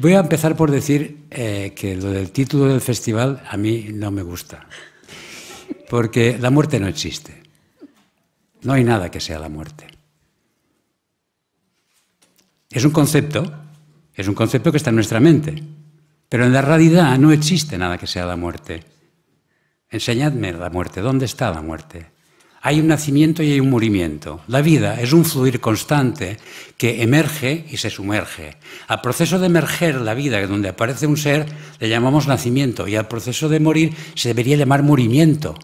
Voy a empezar por decir eh, que lo del título del festival a mí no me gusta, porque la muerte no existe. No hay nada que sea la muerte. Es un concepto, es un concepto que está en nuestra mente, pero en la realidad no existe nada que sea la muerte. Enseñadme la muerte, ¿dónde está la muerte? Hay un nacimiento y hay un morimiento. La vida es un fluir constante que emerge y se sumerge. Al proceso de emerger la vida, donde aparece un ser, le llamamos nacimiento y al proceso de morir se debería llamar morimiento,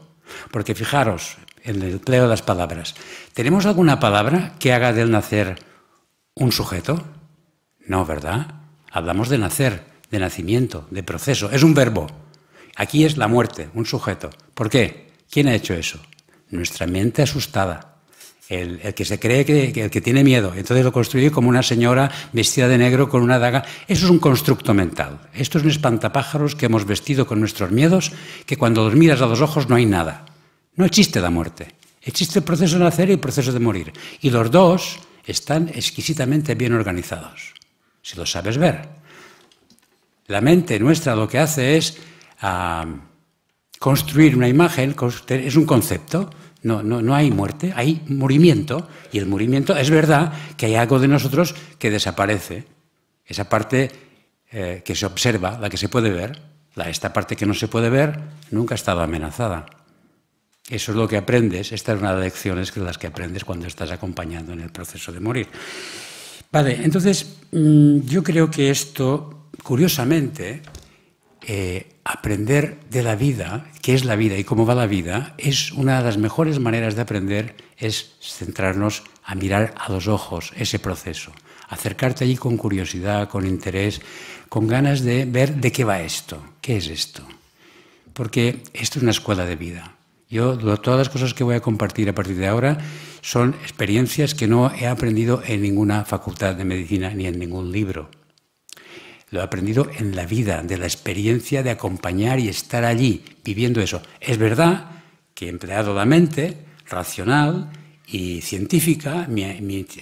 Porque fijaros en el empleo de las palabras. ¿Tenemos alguna palabra que haga del nacer un sujeto? No, ¿verdad? Hablamos de nacer, de nacimiento, de proceso. Es un verbo. Aquí es la muerte, un sujeto. ¿Por qué? ¿Quién ha hecho eso? nuestra mente asustada. El, que se cree que, el que tiene miedo, entonces lo construye como una señora vestida de negro con una daga. Eso es un constructo mental. Esto es un espantapájaros que hemos vestido con nuestros miedos, que cuando los miras a los ojos no hay nada. No existe la muerte. Existe el proceso de nacer y el proceso de morir. Y los dos están exquisitamente bien organizados, si lo sabes ver. La mente nuestra lo que hace es ah, construir una imagen, es un concepto, no, no, no hay muerte, hay morimiento. y el morimiento, es verdad que hay algo de nosotros que desaparece, esa parte eh, que se observa, la que se puede ver, la, esta parte que no se puede ver, nunca ha estado amenazada. Eso es lo que aprendes, esta es una de las lecciones que las que aprendes cuando estás acompañando en el proceso de morir. Vale, entonces mm, yo creo que esto, curiosamente, eh, aprender de la vida, qué es la vida y cómo va la vida, es una de las mejores maneras de aprender, es centrarnos a mirar a los ojos ese proceso, acercarte allí con curiosidad, con interés, con ganas de ver de qué va esto, qué es esto. Porque esto es una escuela de vida. Yo todas las cosas que voy a compartir a partir de ahora son experiencias que no he aprendido en ninguna facultad de medicina ni en ningún libro. Lo he aprendido en la vida, de la experiencia de acompañar y estar allí viviendo eso. Es verdad que he empleado la mente racional y científica, mi,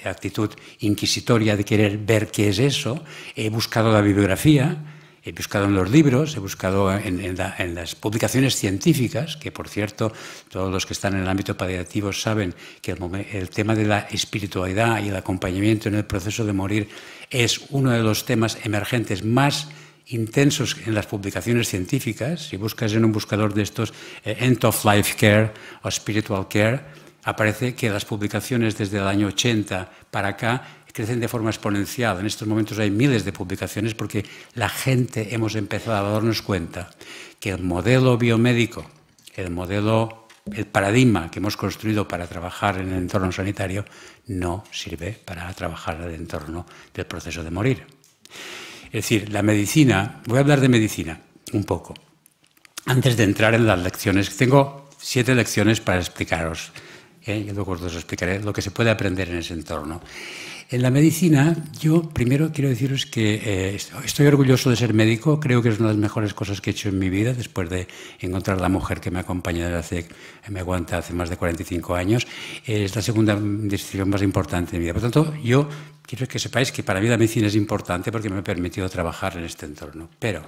actitud inquisitoria de querer ver qué es eso, he buscado la bibliografía, he buscado en los libros, he buscado en, las publicaciones científicas, que por cierto, todos los que están en el ámbito paliativo saben que el, tema de la espiritualidad y el acompañamiento en el proceso de morir es uno de los temas emergentes más intensos en las publicaciones científicas. Si buscas en un buscador de estos eh, End of Life Care o Spiritual Care, aparece que las publicaciones desde el año 80 para acá crecen de forma exponencial. En estos momentos hay miles de publicaciones porque la gente hemos empezado a darnos cuenta que el modelo biomédico, el modelo, el paradigma que hemos construido para trabajar en el entorno sanitario no sirve para trabajar en el entorno del proceso de morir. Es decir, la medicina, voy a hablar de medicina un poco, antes de entrar en las lecciones, tengo siete lecciones para explicaros. ¿eh? y luego os explicaré lo que se puede aprender en ese entorno. En la medicina, yo primero quiero deciros que eh, estoy orgulloso de ser médico, creo que es una de las mejores cosas que he hecho en mi vida, después de encontrar la mujer que me acompaña desde hace, eh, me aguanta hace más de 45 años, es la segunda decisión más importante de mi vida. Por tanto, yo quiero que sepáis que para mí la medicina es importante porque me ha permitido trabajar en este entorno. Pero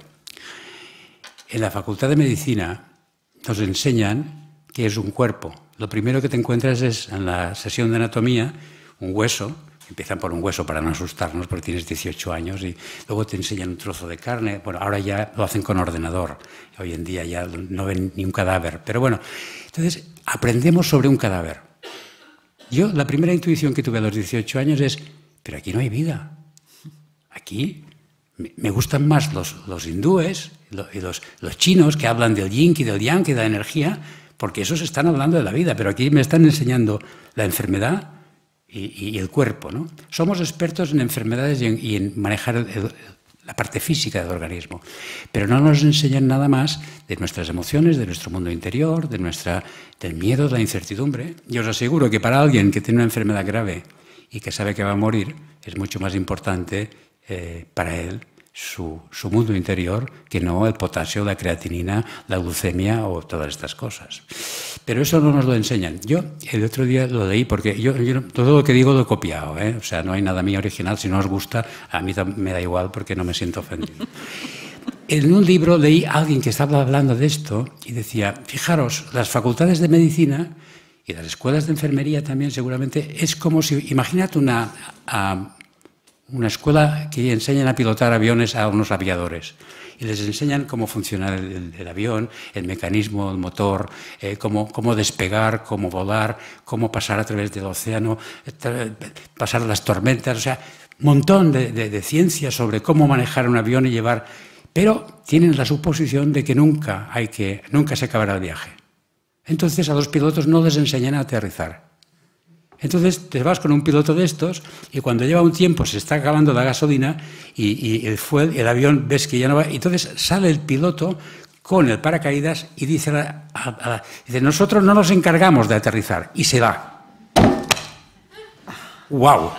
en la Facultad de Medicina nos enseñan que es un cuerpo. Lo primero que te encuentras es en la sesión de anatomía un hueso, empiezan por un hueso para no asustarnos, porque tienes 18 años y luego te enseñan un trozo de carne. Bueno, ahora ya lo hacen con ordenador, hoy en día ya no ven ni un cadáver, pero bueno, entonces aprendemos sobre un cadáver. Yo la primera intuición que tuve a los 18 años es, pero aquí no hay vida. Aquí me gustan más los, hindúes y los, los, chinos que hablan del yin y del yang, que da energía, porque esos están hablando de la vida, pero aquí me están enseñando la enfermedad, y, el cuerpo. ¿no? Somos expertos en enfermedades y en, manejar la parte física del organismo, pero no nos enseñan nada más de nuestras emociones, de nuestro mundo interior, de nuestra, del miedo, de la incertidumbre. Yo os aseguro que para alguien que tiene una enfermedad grave y que sabe que va a morir, es mucho más importante eh, para él su, mundo interior que no el potasio, la creatinina, la glucemia o todas estas cosas. Pero eso no nos lo enseñan. Yo el otro día lo leí porque yo, todo lo que digo lo he copiado, ¿eh? o sea, no hay nada mío original. Si no os gusta, a mí me da igual porque no me siento ofendido. En un libro leí a alguien que estaba hablando de esto y decía, fijaros, las facultades de medicina y las escuelas de enfermería también seguramente es como si, imagínate una una escuela que enseñan a pilotar aviones a unos aviadores y les enseñan cómo funciona el, avión, el mecanismo, el motor, eh, cómo, despegar, cómo volar, cómo pasar a través del océano, eh, pasar las tormentas, o sea, un montón de, ciencias sobre cómo manejar un avión y llevar, pero tienen la suposición de que nunca, hay que, nunca se acabará el viaje. Entonces a los pilotos no les enseñan a aterrizar. Entonces te vas con un piloto de estos y cuando lleva un tiempo se está acabando la gasolina y, el, avión ves que ya no va. Entonces sale el piloto con el paracaídas y dice, nosotros no nos encargamos de aterrizar y se va. ¡Wow!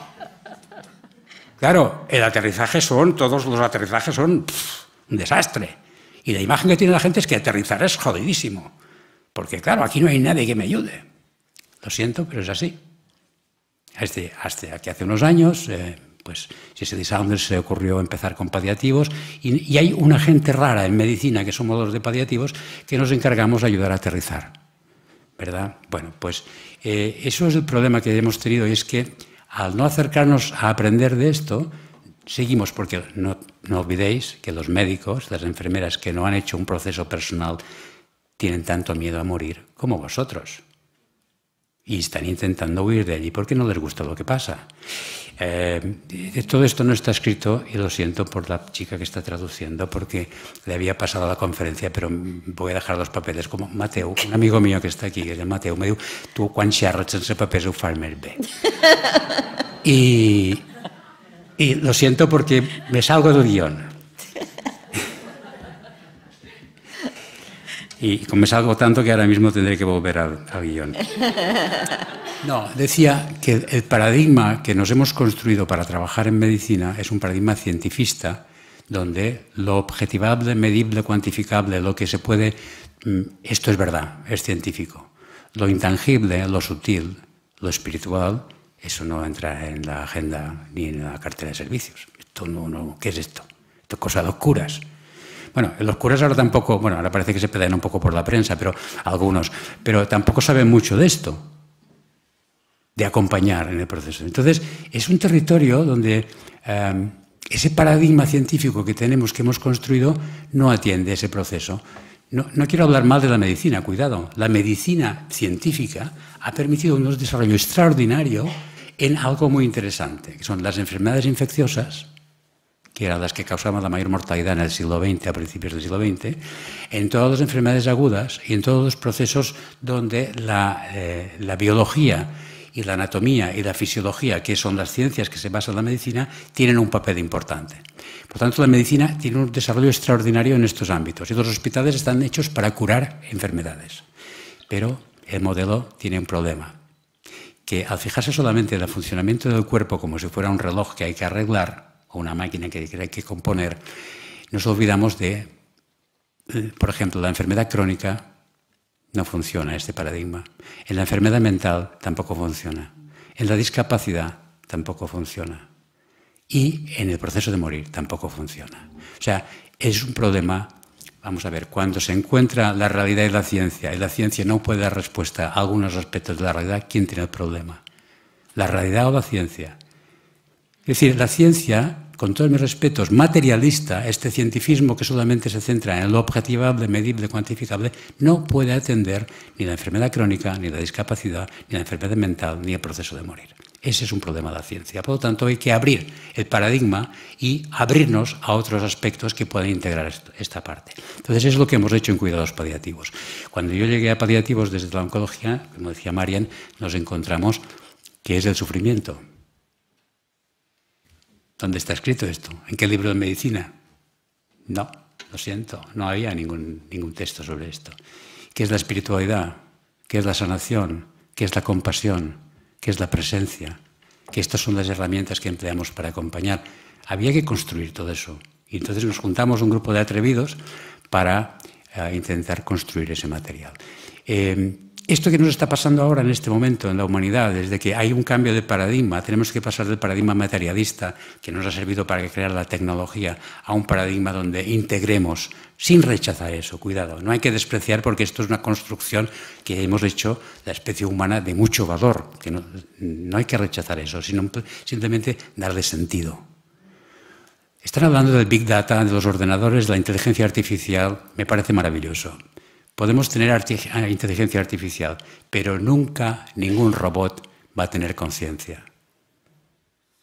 Claro, el aterrizaje son, todos los aterrizajes son un desastre. Y la imagen que tiene la gente es que aterrizar es jodidísimo. Porque claro, aquí no hay nadie que me ayude. Lo siento, pero es así hasta este, este, que hace unos años, eh, pues, se dice a dónde se ocurrió empezar con paliativos y, hay una gente rara en medicina, que somos los de paliativos, que nos encargamos de ayudar a aterrizar. ¿Verdad? Bueno, pues eh, eso es el problema que hemos tenido y es que al no acercarnos a aprender de esto, seguimos, porque no, no olvidéis que los médicos, las enfermeras que no han hecho un proceso personal, tienen tanto miedo a morir como vosotros y están intentando huir de allí porque no les gusta lo que pasa. Eh, todo esto no está escrito y lo siento por la chica que está traduciendo porque le había pasado la conferencia, pero voy a dejar los papeles como Mateo, un amigo mío que está aquí, que es el mateo me dijo, tú quan xerres ese papel papeles un Farmer B? y lo siento porque me salgo del guión. Y como es algo tanto que ahora mismo tendré que volver al, al No, decía que el paradigma que nos hemos construido para trabajar en medicina es un paradigma cientifista, donde lo objetivable, medible, cuantificable, lo que se puede, mm, esto es verdad, es científico. Lo intangible, lo sutil, lo espiritual, eso no entra en la agenda ni en la cartera de servicios. Esto ¿Qué es esto? Esto es cosa de oscuras. Bueno, los curas ahora tampoco, bueno, ahora parece que se pedan un poco por la prensa, pero algunos, pero tampoco saben mucho de esto, de acompañar en el proceso. Entonces, es un territorio donde em, ese paradigma científico que tenemos, que hemos construido, no atiende ese proceso. No, no, quiero hablar mal de la medicina, cuidado. La medicina científica ha permitido un desarrollo extraordinario en algo muy interesante, que son las enfermedades infecciosas que eran las que causaban la mayor mortalidad en el siglo XX, a principios del siglo XX, en todas las enfermedades agudas y en todos los procesos donde eh, la, biología y la anatomía y la fisiología, que son las ciencias que se basan en la medicina, tienen un papel importante. Por tanto, la medicina tiene un desarrollo extraordinario en estos ámbitos y los hospitales están hechos para curar enfermedades. Pero el modelo tiene un problema, que al fijarse solamente en el funcionamiento del cuerpo como si fuera un reloj que hay que arreglar, o una máquina que hay que componer, nos olvidamos de, eh, por ejemplo, la enfermedad crónica no funciona este paradigma. En la enfermedad mental tampoco funciona. En la discapacidad tampoco funciona. Y en el proceso de morir tampoco funciona. O sea, es un problema, vamos a ver, cuando se encuentra la realidad y la ciencia, y la ciencia no puede dar respuesta a algunos aspectos de la realidad, ¿quién tiene el problema? ¿La realidad o la ciencia? Es decir, la ciencia, con todos mis respetos, materialista, este cientificismo que solamente se centra en lo objetivable, medible, cuantificable, no puede atender ni la enfermedad crónica, ni la discapacidad, ni la enfermedad mental, ni el proceso de morir. Ese es un problema de la ciencia. Por lo tanto, hay que abrir el paradigma y abrirnos a otros aspectos que puedan integrar esta parte. Entonces, es lo que hemos hecho en cuidados paliativos. Cuando yo llegué a paliativos desde la oncología, como decía Marian, nos encontramos que es el sufrimiento. ¿Dónde está escrito esto? ¿En qué libro de medicina? No, lo siento, no había ningún, ningún texto sobre esto. ¿Qué es la espiritualidad? ¿Qué es la sanación? ¿Qué es la compasión? ¿Qué es la presencia? Que estas son las herramientas que empleamos para acompañar. Había que construir todo eso. Y entonces nos juntamos un grupo de atrevidos para eh, intentar construir ese material. Eh, esto que nos está pasando ahora en este momento en la humanidad, desde que hay un cambio de paradigma, tenemos que pasar del paradigma materialista, que nos ha servido para crear la tecnología, a un paradigma donde integremos, sin rechazar eso, cuidado, no hay que despreciar porque esto es una construcción que hemos hecho la especie humana de mucho valor, que no, hay que rechazar eso, sino simplemente darle sentido. Están hablando del Big Data, de los ordenadores, de la inteligencia artificial, me parece maravilloso. Podemos tener ah, inteligencia artificial, pero nunca ningún robot va a tener conciencia.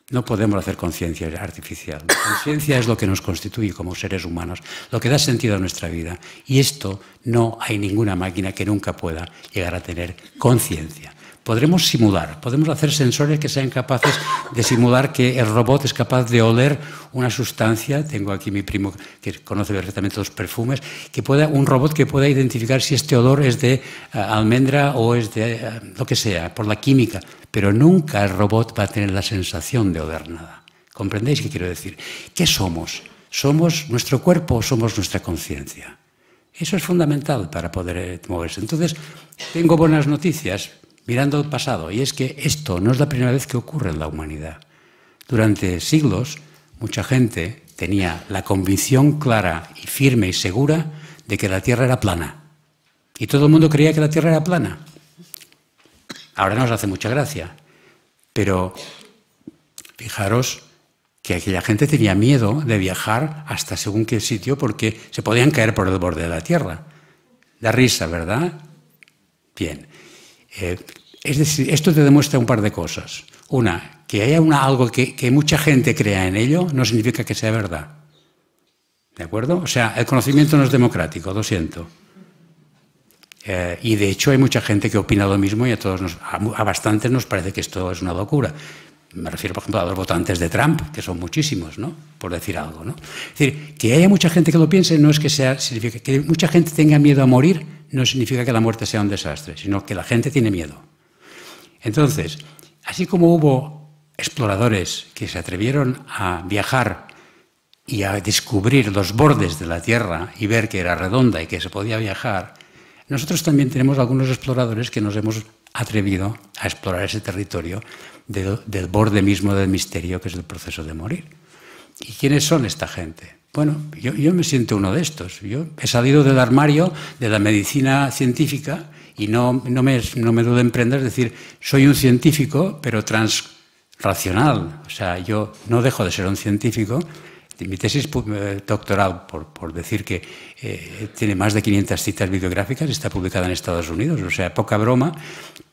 No podemos hacer conciencia artificial. La Conciencia es lo que nos constituye como seres humanos, lo que da sentido a nuestra vida. Y esto no hay ninguna máquina que nunca pueda llegar a tener conciencia podremos simular, podemos hacer sensores que sean capaces de simular que el robot es capaz de oler una sustancia, tengo aquí mi primo que conoce perfectamente los perfumes, que pueda un robot que pueda identificar si este olor es de eh, almendra o es de eh, lo que sea, por la química, pero nunca el robot va a tener la sensación de oler nada. ¿Comprendéis qué quiero decir? ¿Qué somos? ¿Somos nuestro cuerpo o somos nuestra conciencia? Eso es fundamental para poder eh, moverse. Entonces, tengo buenas noticias, mirando al pasado. Y es que esto no es la primera vez que ocurre en la humanidad. Durante siglos, mucha gente tenía la convicción clara y firme y segura de que la Tierra era plana. Y todo el mundo creía que la Tierra era plana. Ahora nos hace mucha gracia. Pero fijaros que aquella gente tenía miedo de viajar hasta según qué sitio porque se podían caer por el borde de la Tierra. La risa, ¿verdad? Bien. Eh, es decir, esto te demuestra un par de cosas. Una, que haya una, algo que, mucha gente crea en ello no significa que sea verdad. ¿De acuerdo? O sea, el conocimiento no es democrático, lo siento. Eh, y de hecho hay mucha gente que opina lo mismo y a todos nos, a, bastantes nos parece que esto es una locura. Me refiero, por ejemplo, a los votantes de Trump, que son muchísimos, ¿no? Por decir algo, ¿no? Es decir, que haya mucha gente que lo piense no es que sea significa que mucha gente tenga miedo a morir no significa que la muerte sea un desastre, sino que la gente tiene miedo. Entonces, así como hubo exploradores que se atrevieron a viajar y a descubrir los bordes de la Tierra y ver que era redonda y que se podía viajar, nosotros también tenemos algunos exploradores que nos hemos atrevido a explorar ese territorio del borde mismo del misterio que es el proceso de morir. ¿Y quiénes son esta gente? Bueno, yo, me siento uno de estos. Yo he salido del armario de la medicina científica y no, no me, no me prendas emprender, es decir, soy un científico, pero transracional. O sea, yo no dejo de ser un científico. Mi tesis eh, doctoral, por, por decir que eh, tiene más de 500 citas bibliográficas, está publicada en Estados Unidos, o sea, poca broma,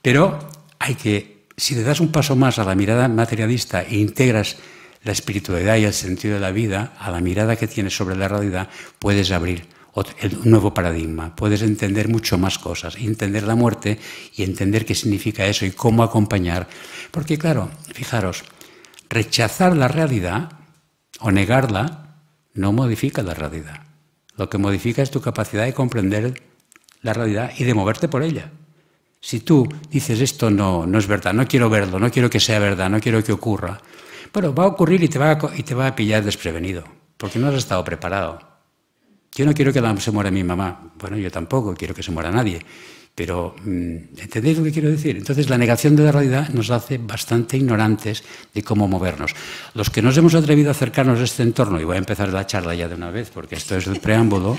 pero hay que, si le das un paso más a la mirada materialista e integras la espiritualidad y el sentido de la vida, a la mirada que tienes sobre la realidad, puedes abrir un nuevo paradigma, puedes entender mucho más cosas, entender la muerte y entender qué significa eso y cómo acompañar. Porque claro, fijaros, rechazar la realidad o negarla no modifica la realidad. Lo que modifica es tu capacidad de comprender la realidad y de moverte por ella. Si tú dices esto no, no es verdad, no quiero verlo, no quiero que sea verdad, no quiero que ocurra, bueno, va a ocurrir y te va a, y te va a pillar desprevenido, porque no has estado preparado. Yo no quiero que se muera mi mamá. Bueno, yo tampoco quiero que se muera nadie. Pero, mm, ¿entendéis lo que quiero decir? Entonces, la negación de la realidad nos hace bastante ignorantes de cómo movernos. Los que nos hemos atrevido a acercarnos a este entorno, y voy a empezar la charla ya de una vez, porque esto es el preámbulo,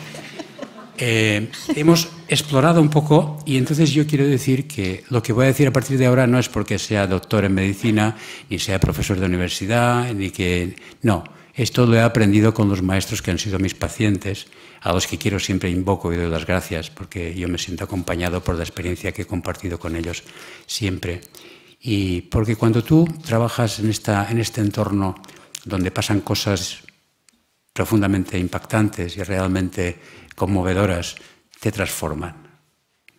eh, hemos explorado un poco y entonces yo quiero decir que lo que voy a decir a partir de ahora no es porque sea doctor en medicina, ni sea profesor de universidad, ni que... No, esto lo he aprendido con los maestros que han sido mis pacientes, a los que quiero siempre invoco y doy las gracias, porque yo me siento acompañado por la experiencia que he compartido con ellos siempre. Y porque cuando tú trabajas en, esta, en este entorno donde pasan cosas profundamente impactantes y realmente conmovedoras, te transforman.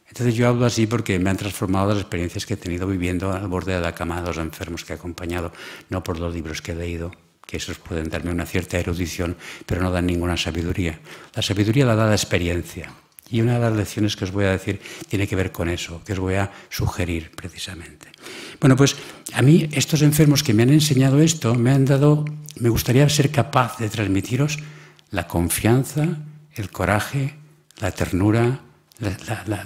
Entonces yo hablo así porque me han transformado las experiencias que he tenido viviendo al borde de la cama de los enfermos que he acompañado, no por los libros que he leído, que esos pueden darme una cierta erudición, pero no dan ninguna sabiduría. La sabiduría la da la experiencia. Y una de las lecciones que os voy a decir tiene que ver con eso, que os voy a sugerir precisamente. Bueno, pues a mí estos enfermos que me han enseñado esto, me han dado, me gustaría ser capaz de transmitiros la confianza, el coraje, la ternura,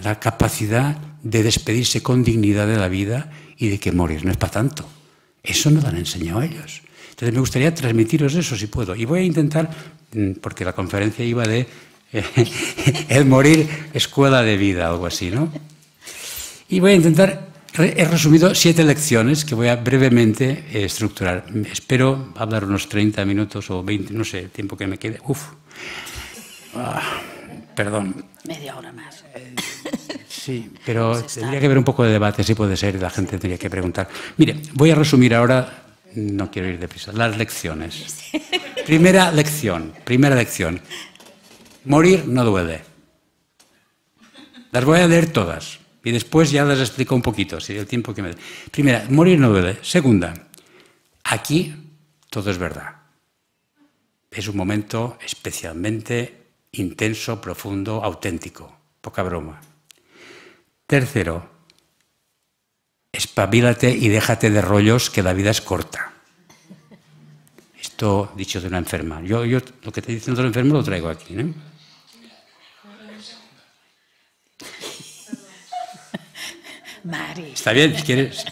la, capacidad de despedirse con dignidad de la vida y de que morir no es para tanto. Eso no lo han enseñado ellos. Entonces me gustaría transmitiros eso si puedo. Y voy a intentar, mm, porque la conferencia iba de eh, el morir, escuela de vida, algo así, ¿no? Y voy a intentar, he resumido siete lecciones que voy a brevemente eh, estructurar. Espero hablar unos 30 minutos o 20, no sé, el tiempo que me quede. Uf. Ah, perdón. Media hora más. Eh, sí, pero tendría que haber un poco de debate, si puede ser, la gente tendría que preguntar. Mire, voy a resumir ahora, no quiero ir deprisa, las lecciones. Primera lección, primera lección. Morir no duele. Las voy a leer todas y después ya las explico un poquito, si el tiempo que me dé. Primera, morir no duele. Segunda, aquí todo es verdad. Es un momento especialmente intenso, profundo, auténtico. Poca broma. Tercero, espabilate y déjate de rollos que la vida es corta. Esto dicho de una enferma. Yo, lo que te diciendo de una lo traigo aquí. ¿eh? ¿Está bien? ¿Quieres?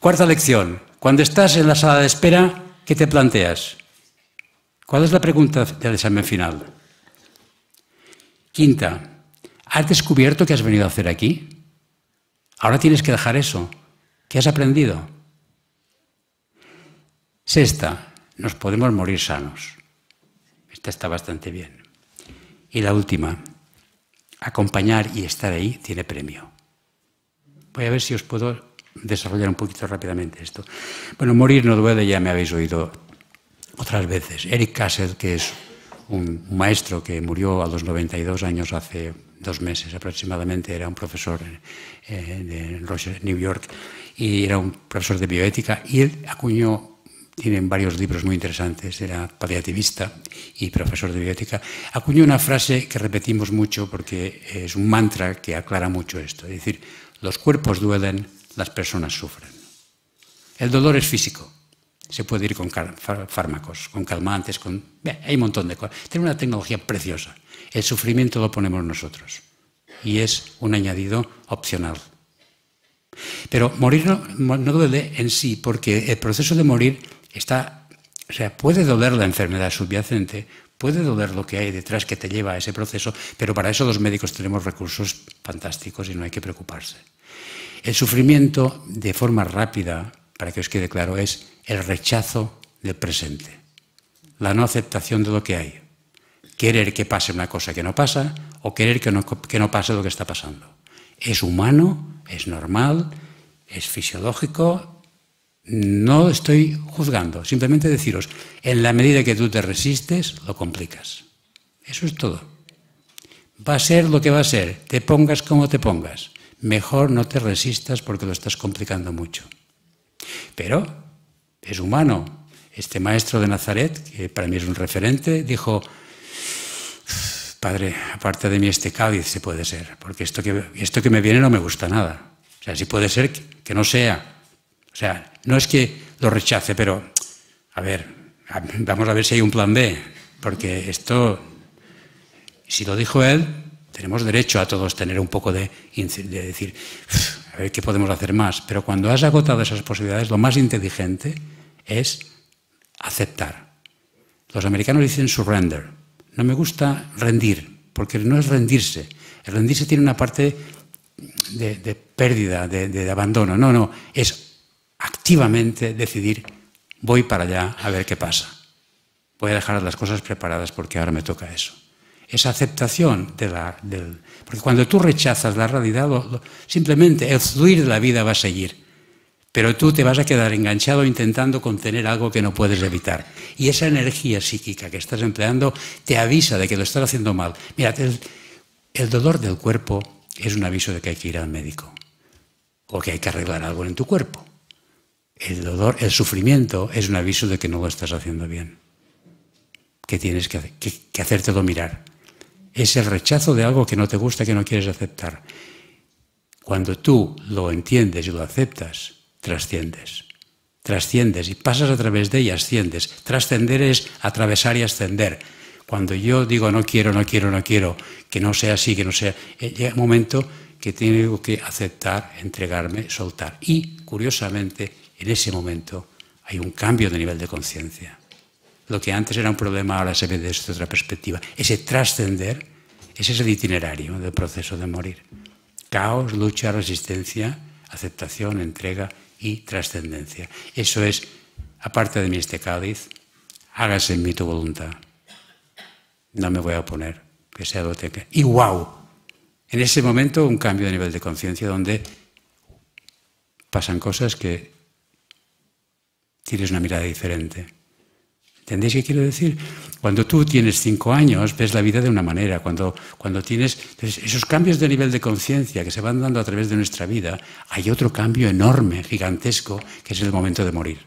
Cuarta lección. Cuando estás en la sala de espera, ¿qué te planteas? ¿Cuál es la pregunta del examen final? Quinta, ¿has descubierto qué has venido a hacer aquí? Ahora tienes que dejar eso. ¿Qué has aprendido? Sexta, nos podemos morir sanos. Esta está bastante bien. Y la última, acompañar y estar ahí tiene premio. Voy a ver si os puedo desarrollar un poquito rápidamente esto. Bueno, morir no duele, ya me habéis oído otras veces. Eric Kassel, que es un maestro que murió a los 92 años hace dos meses aproximadamente, era un profesor en eh, New York, y era un profesor de bioética, y él acuñó, tienen varios libros muy interesantes, era paliativista y profesor de bioética, acuñó una frase que repetimos mucho porque es un mantra que aclara mucho esto, es decir, los cuerpos duelen, las personas sufren. El dolor es físico, se puede ir con fármacos, con calmantes, con... hay un montón de cosas. Tiene una tecnología preciosa. El sufrimiento lo ponemos nosotros y es un añadido opcional. Pero morir no, no, duele en sí, porque el proceso de morir está, o sea, puede doler la enfermedad subyacente, puede doler lo que hay detrás que te lleva a ese proceso, pero para eso los médicos tenemos recursos fantásticos y no hay que preocuparse. El sufrimiento de forma rápida, para que os quede claro, es el rechazo del presente, la no aceptación de lo que hay, querer que pase una cosa que no pasa o querer que no, pase lo que está pasando. Es humano, es normal, es fisiológico, no estoy juzgando, simplemente deciros, en la medida que tú te resistes, lo complicas. Eso es todo. Va a ser lo que va a ser, te pongas como te pongas. Mejor no te resistas porque lo estás complicando mucho. Pero es humano. Este maestro de Nazaret, que para mí es un referente, dijo, Padre, aparte de mí este cádiz se puede ser, porque esto que, esto que me viene no me gusta nada. O sea, si puede ser que, no sea. O sea, no es que lo rechace, pero, a ver, vamos a ver si hay un plan B, porque esto, si lo dijo él, tenemos derecho a todos tener un poco de decir, a eh, ver qué podemos hacer más. Pero cuando has agotado esas posibilidades, lo más inteligente es aceptar. Los americanos dicen surrender. No me gusta rendir, porque no es rendirse. El rendirse tiene una parte de, pérdida, de abandono. No, no, es activamente decidir, voy para allá a ver qué pasa. Voy a dejar las cosas preparadas porque ahora me toca eso esa aceptación de la, Porque cuando tú rechazas la realidad, simplemente el fluir de la vida va a seguir, pero tú te vas a quedar enganchado intentando contener algo que no puedes evitar. Y esa energía psíquica que estás empleando te avisa de que lo estás haciendo mal. Mira, el, dolor del cuerpo es un aviso de que hay que ir al médico o que hay que arreglar algo en tu cuerpo. El dolor, el sufrimiento es un aviso de que no lo estás haciendo bien, que tienes que, que hacértelo mirar es el rechazo de algo que no te gusta, que no quieres aceptar. Cuando tú lo entiendes y lo aceptas, trasciendes. Trasciendes y pasas a través de ella, asciendes. Trascender es atravesar y ascender. Cuando yo digo no quiero, no quiero, no quiero, que no sea así, que no sea, eh, llega un momento que tengo que aceptar, entregarme, soltar. Y, curiosamente, en ese momento hay un cambio de nivel de conciencia lo que antes era un problema ahora se ve desde otra perspectiva. Ese trascender, es ese itinerario del proceso de morir. Caos, lucha, resistencia, aceptación, entrega y trascendencia. Eso es, aparte de mí este cáliz, hágase en mí tu voluntad. No me voy a oponer, que sea lo que... Y wow, en ese momento un cambio de nivel de conciencia donde pasan cosas que tienes una mirada diferente. ¿Entendéis qué quiero decir? Cuando tú tienes cinco años, ves la vida de una manera. Cuando, tienes esos cambios de nivel de conciencia que se van dando a través de nuestra vida, hay otro cambio enorme, gigantesco, que es el momento de morir.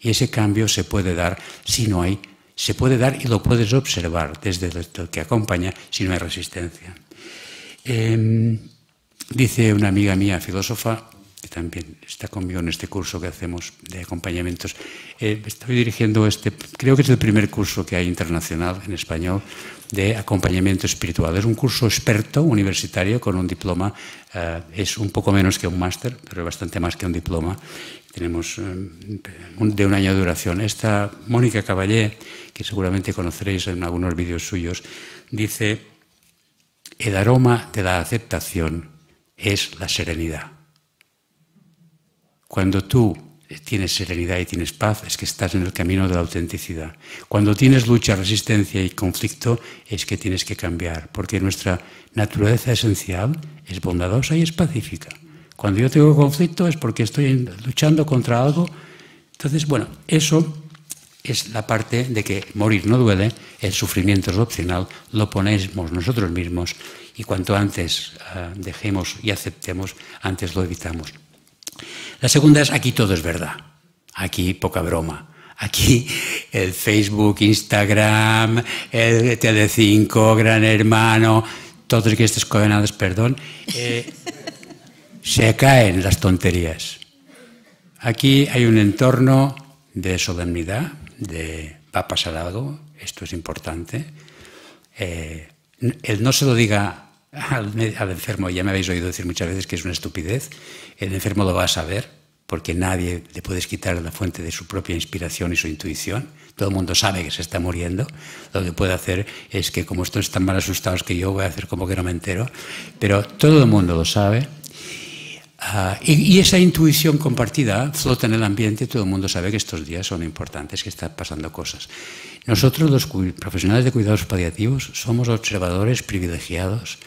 Y ese cambio se puede dar si no hay, se puede dar y lo puedes observar desde el que acompaña si no hay resistencia. Em, dice una amiga mía, filósofa, que también está conmigo en este curso que hacemos de acompañamientos. Eh, estoy dirigiendo este, creo que es el primer curso que hay internacional en español de acompañamiento espiritual. Es un curso experto universitario con un diploma, eh, es un poco menos que un máster, pero es bastante más que un diploma. Tenemos eh, de un año de duración. Esta Mónica Caballé, que seguramente conoceréis en algunos vídeos suyos, dice, el aroma de la aceptación es la serenidad. Cuando tú tienes serenidad y tienes paz, es que estás en el camino de la autenticidad. Cuando tienes lucha, resistencia y conflicto, es que tienes que cambiar, porque nuestra naturaleza esencial es bondadosa y es pacífica. Cuando yo tengo conflicto es porque estoy luchando contra algo. Entonces, bueno, eso es la parte de que morir no duele, el sufrimiento es opcional, lo ponemos nosotros mismos y cuanto antes ah, dejemos y aceptemos, antes lo evitamos. La segunda es aquí todo es verdad. Aquí poca broma. Aquí el Facebook, Instagram, el Teleno5, Gran Hermano, todos estos condenados, perdón, eh, se caen las tonterías. Aquí hay un entorno de solemnidad, de va a pasar algo, esto es importante. Eh, el no se lo diga al, enfermo, ya me habéis oído decir muchas veces que es una estupidez, el enfermo lo va a saber, porque nadie le puedes quitar la fuente de su propia inspiración y su intuición. Todo el mundo sabe que se está muriendo. Lo que puede hacer es que como estos están mal asustados que yo voy a hacer como que no me entero, pero todo el mundo lo sabe. Ah, y, y, esa intuición compartida flota en el ambiente, todo el mundo sabe que estos días son importantes, que están pasando cosas. Nosotros los profesionales de cuidados paliativos somos observadores privilegiados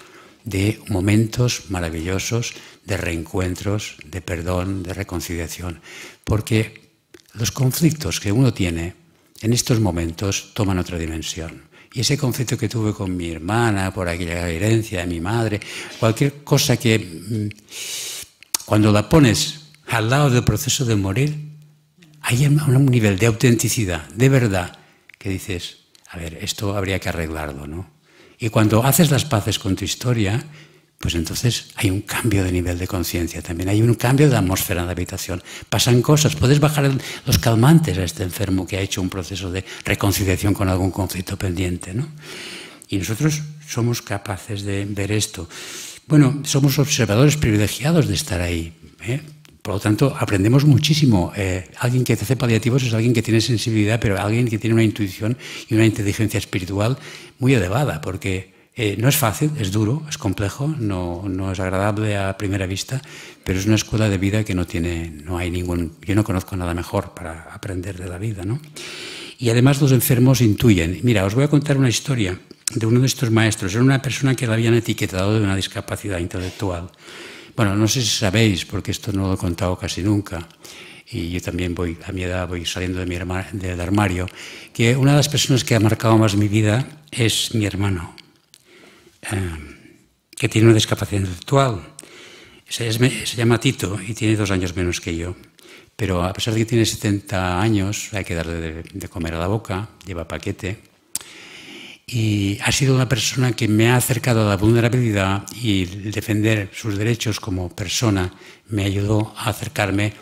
de momentos maravillosos de reencuentros, de perdón, de reconciliación, porque los conflictos que uno tiene en estos momentos toman otra dimensión. Y ese conflicto que tuve con mi hermana por aquella herencia de mi madre, cualquier cosa que mm, cuando la pones al lado del proceso de morir, hay un nivel de autenticidad, de verdad, que dices, a ver, esto habría que arreglarlo, ¿no? Y cuando haces las paces con tu historia, pues entonces hay un cambio de nivel de conciencia también, hay un cambio de atmósfera de habitación. Pasan cosas, puedes bajar los calmantes a este enfermo que ha hecho un proceso de reconciliación con algún conflicto pendiente. ¿no? Y nosotros somos capaces de ver esto. Bueno, somos observadores privilegiados de estar ahí. ¿eh? Por lo tanto, aprendemos muchísimo. Eh, alguien que hace paliativos es alguien que tiene sensibilidad, pero alguien que tiene una intuición y una inteligencia espiritual muy elevada, porque eh, no es fácil, es duro, es complejo, no, no, es agradable a primera vista, pero es una escuela de vida que no tiene, no hay ningún, yo no conozco nada mejor para aprender de la vida, ¿no? Y además los enfermos intuyen. Mira, os voy a contar una historia de uno de estos maestros. Era una persona que la habían etiquetado de una discapacidad intelectual. Bueno, no sé si sabéis, porque esto no lo he contado casi nunca, y yo también voy, a mi edad voy saliendo de mi del armario, que una de las personas que ha marcado más mi vida es mi hermano, em, que tiene una discapacidad intelectual. Se, llama Tito y tiene dos años menos que yo. Pero a pesar de que tiene 70 años, hay que darle de comer a la boca, lleva paquete, y ha sido una persona que me ha acercado a la vulnerabilidad y defender sus derechos como persona me ayudó a acercarme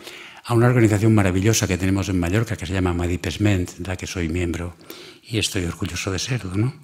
a una organización maravillosa que tenemos en Mallorca que se llama Madipesment, de la que soy miembro y estoy orgulloso de serlo. ¿no?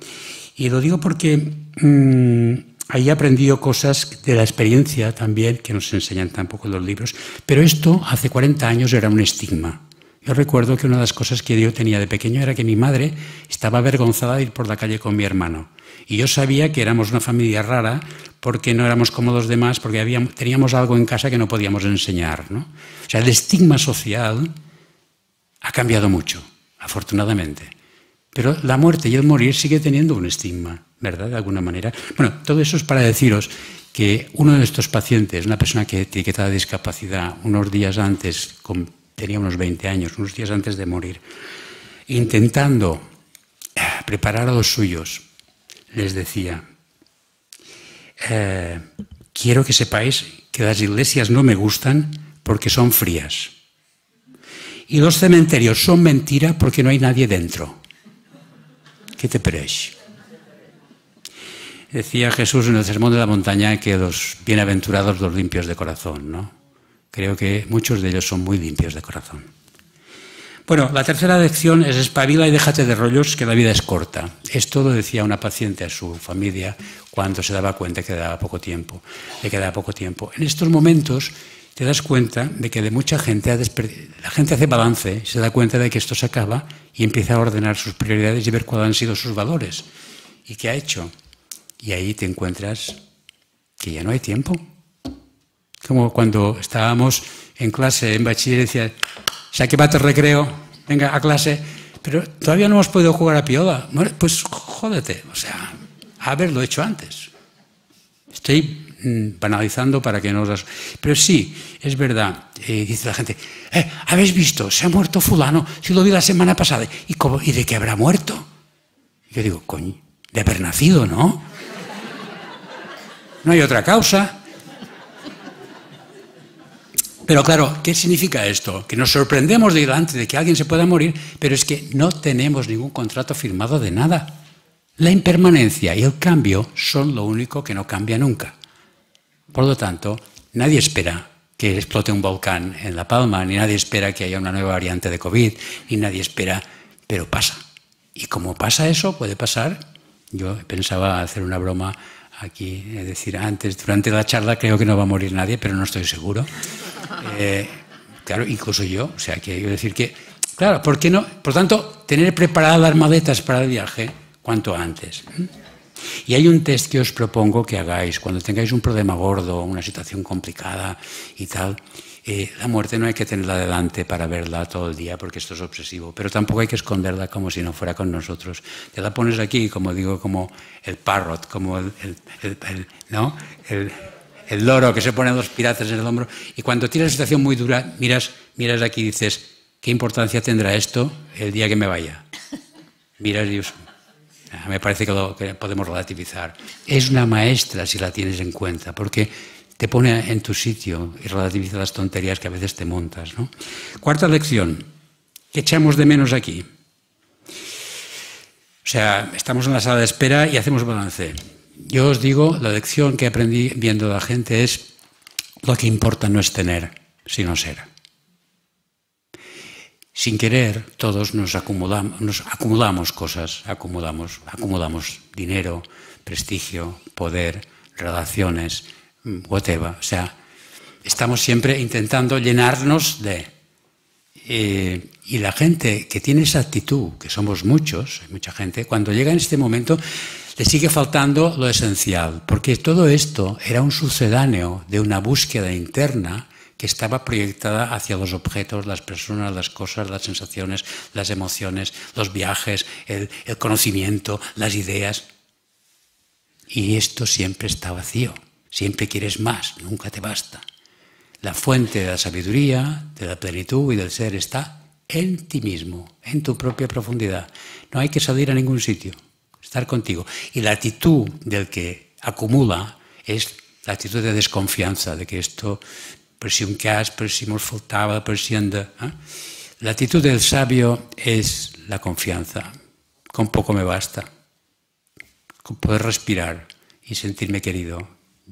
Y lo digo porque mm, ahí he aprendido cosas de la experiencia también que nos enseñan tampoco los libros, pero esto hace 40 años era un estigma. Yo recuerdo que una de las cosas que yo tenía de pequeño era que mi madre estaba avergonzada de ir por la calle con mi hermano. Y yo sabía que éramos una familia rara porque no éramos como los demás, porque teníamos algo en casa que no podíamos enseñar. ¿no? O sea, el estigma social ha cambiado mucho, afortunadamente. Pero la muerte y el morir sigue teniendo un estigma, ¿verdad? De alguna manera. Bueno, todo eso es para deciros que uno de estos pacientes, una persona que etiquetada de discapacidad unos días antes con tenía unos 20 años, unos días antes de morir, intentando eh, preparar a los suyos, les decía, eh, quiero que sepáis que las iglesias no me gustan porque son frías. Y los cementerios son mentira porque no hay nadie dentro. ¿Qué te parece? Decía Jesús en el Sermón de la Montaña que los bienaventurados los limpios de corazón, ¿no? Creo que muchos de ellos son muy limpios de corazón. Bueno, la tercera lección es espabila y déjate de rollos, que la vida es corta. Esto lo decía una paciente a su familia cuando se daba cuenta que daba poco tiempo, le quedaba poco tiempo. En estos momentos te das cuenta de que de mucha gente ha la gente hace balance, se da cuenta de que esto se acaba y empieza a ordenar sus prioridades y ver cuáles han sido sus valores y qué ha hecho. Y ahí te encuentras que ya no hay tiempo, como cuando estábamos en clase, en bachiller, decía, sea, que va el recreo, venga a clase, pero todavía no hemos podido jugar a piola. Pues jódete, o sea, haberlo hecho antes. Estoy mm, banalizando para que no os... Pero sí, es verdad, eh, dice la gente, eh, ¿habéis visto? Se ha muerto fulano, si lo vi la semana pasada. ¿Y, ¿Y de qué habrá muerto? Yo digo, coño, de haber nacido, ¿no? No hay otra causa. Pero claro, ¿qué significa esto? Que nos sorprendemos de antes de que alguien se pueda morir, pero es que no tenemos ningún contrato firmado de nada. La impermanencia y el cambio son lo único que no cambia nunca. Por lo tanto, nadie espera que explote un volcán en La Palma, ni nadie espera que haya una nueva variante de COVID, ni nadie espera, pero pasa. Y como pasa eso, puede pasar. Yo pensaba hacer una broma aquí, es decir, antes, durante la charla creo que no va a morir nadie, pero no estoy seguro. Eh, claro, incluso yo. O sea, quiero decir que, claro, ¿por qué no? Por tanto, tener preparadas las maletas para el viaje cuanto antes. Y hay un test que os propongo que hagáis cuando tengáis un problema gordo, una situación complicada y tal. Eh, la muerte no hay que tenerla delante para verla todo el día porque esto es obsesivo, pero tampoco hay que esconderla como si no fuera con nosotros. Te la pones aquí, como digo, como el parrot, como ¿no? el, el loro que se pone los piratas en el hombro. Y cuando tienes una situación muy dura, miras, miras aquí y dices, ¿qué importancia tendrá esto el día que me vaya? Miras Dios ah, me parece que lo podemos relativizar. Es una maestra si la tienes en cuenta, porque te pone en tu sitio y relativiza las tonterías que a veces te montas. Cuarta lección, ¿qué echamos de menos aquí? O sea, estamos en la sala de espera y hacemos balance. Yo os digo, la lección que aprendí viendo a la gente es, lo que importa no es tener, sino ser. Sin querer, todos nos acumulamos, nos acumulamos cosas, acumulamos, acumulamos dinero, prestigio, poder, relaciones, whatever. O sea, estamos siempre intentando llenarnos de... Eh, y la gente que tiene esa actitud, que somos muchos, hay mucha gente, cuando llega en este momento, le sigue faltando lo esencial, porque todo esto era un sucedáneo de una búsqueda interna que estaba proyectada hacia los objetos, las personas, las cosas, las sensaciones, las emociones, los viajes, el, conocimiento, las ideas. Y esto siempre está vacío, siempre quieres más, nunca te basta. La fuente de la sabiduría, de la plenitud y del ser está en ti mismo, en tu propia profundidad. No hay que salir a ningún sitio. estar contigo. Y la actitud del que acumula es la actitud de desconfianza, de que esto, por si un cas, por si nos faltaba, por si anda. ¿eh? La actitud del sabio es la confianza. Con poco me basta. Con poder respirar y sentirme querido.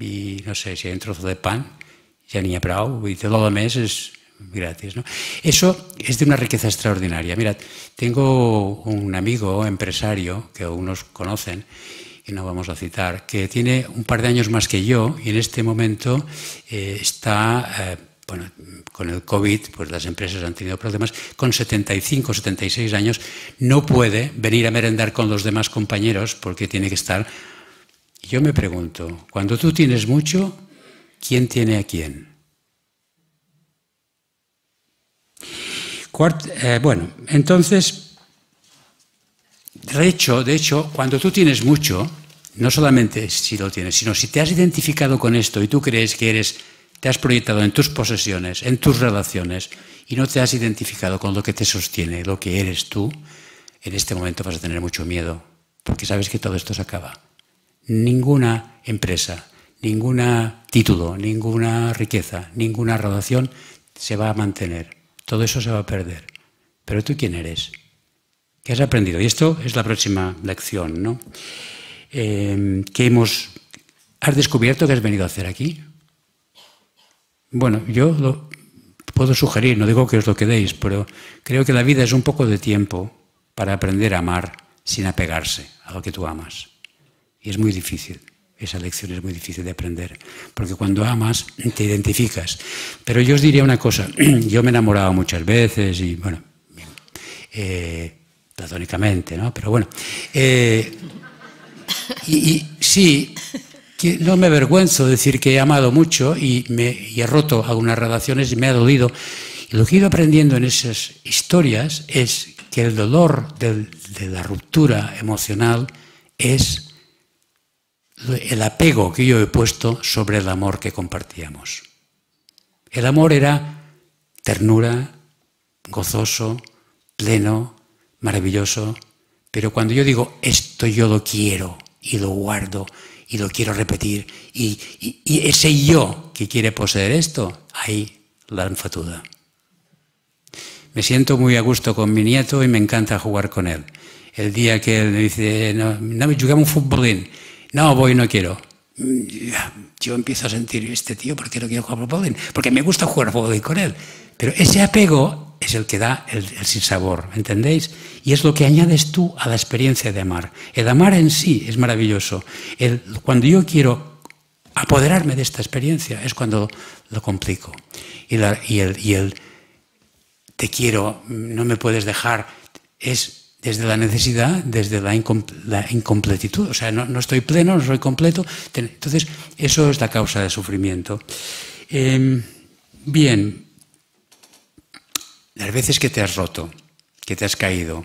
Y no sé, si hay un trozo de pan, ya ni ha prou. Vull todo lo demás més Gracias. Eso es de una riqueza extraordinaria. Mira, tengo un amigo empresario que algunos conocen y no vamos a citar, que tiene un par de años más que yo y en este momento eh, está... Eh, bueno, con el COVID, pues las empresas han tenido problemas, con 75, 76 años, no puede venir a merendar con los demás compañeros porque tiene que estar. Yo me pregunto, cuando tú tienes mucho, ¿quién tiene a quién? Eh, bueno, entonces, de hecho, de hecho, cuando tú tienes mucho, no solamente si lo tienes, sino si te has identificado con esto y tú crees que eres, te has proyectado en tus posesiones, en tus relaciones, y no te has identificado con lo que te sostiene, lo que eres tú, en este momento vas a tener mucho miedo, porque sabes que todo esto se acaba. Ninguna empresa, ningún título, ninguna riqueza, ninguna relación se va a mantener. Todo eso se va a perder. Pero tú quién eres? ¿Qué has aprendido? Y esto es la próxima lección, ¿no? Em, ¿Qué hemos... ¿Has descubierto que has venido a hacer aquí? Bueno, yo lo puedo sugerir, no digo que os lo quedéis, pero creo que la vida es un poco de tiempo para aprender a amar sin apegarse a lo que tú amas. Y es muy difícil esa lección es muy difícil de aprender, porque cuando amas te identificas. Pero yo os diría una cosa, yo me he enamorado muchas veces y bueno, eh, platónicamente, ¿no? Pero bueno, eh, y, sí, no me avergüenzo de decir que he amado mucho y, me, he roto algunas relaciones y me ha dolido. lo que he ido aprendiendo en esas historias es que el dolor de la ruptura emocional es el apego que yo he puesto sobre el amor que compartíamos. El amor era ternura, gozoso, pleno, maravilloso, pero cuando yo digo, esto yo lo quiero y lo guardo y lo quiero repetir, y, ese yo que quiere poseer esto, ahí la enfatuda. Me siento muy a gusto con mi nieto y me encanta jugar con él. El día que él me dice, no, no jugamos un futbolín, no, voy, no quiero. Yo empiezo a sentir, este tío, ¿por qué no quiero jugar Bowling? Porque me gusta jugar Bowling con él. Pero ese apego es el que da el, sinsabor, ¿entendéis? Y es lo que añades tú a la experiencia de amar. El amar en sí es maravilloso. cuando yo quiero apoderarme de esta experiencia es cuando lo complico. Y, y, el, y el te quiero, no me puedes dejar, es desde la necesidad, desde la, incompletitud. O sea, no, estoy pleno, no soy completo. Entonces, eso es la causa del sufrimiento. Em, bien, las veces que te has roto, que te has caído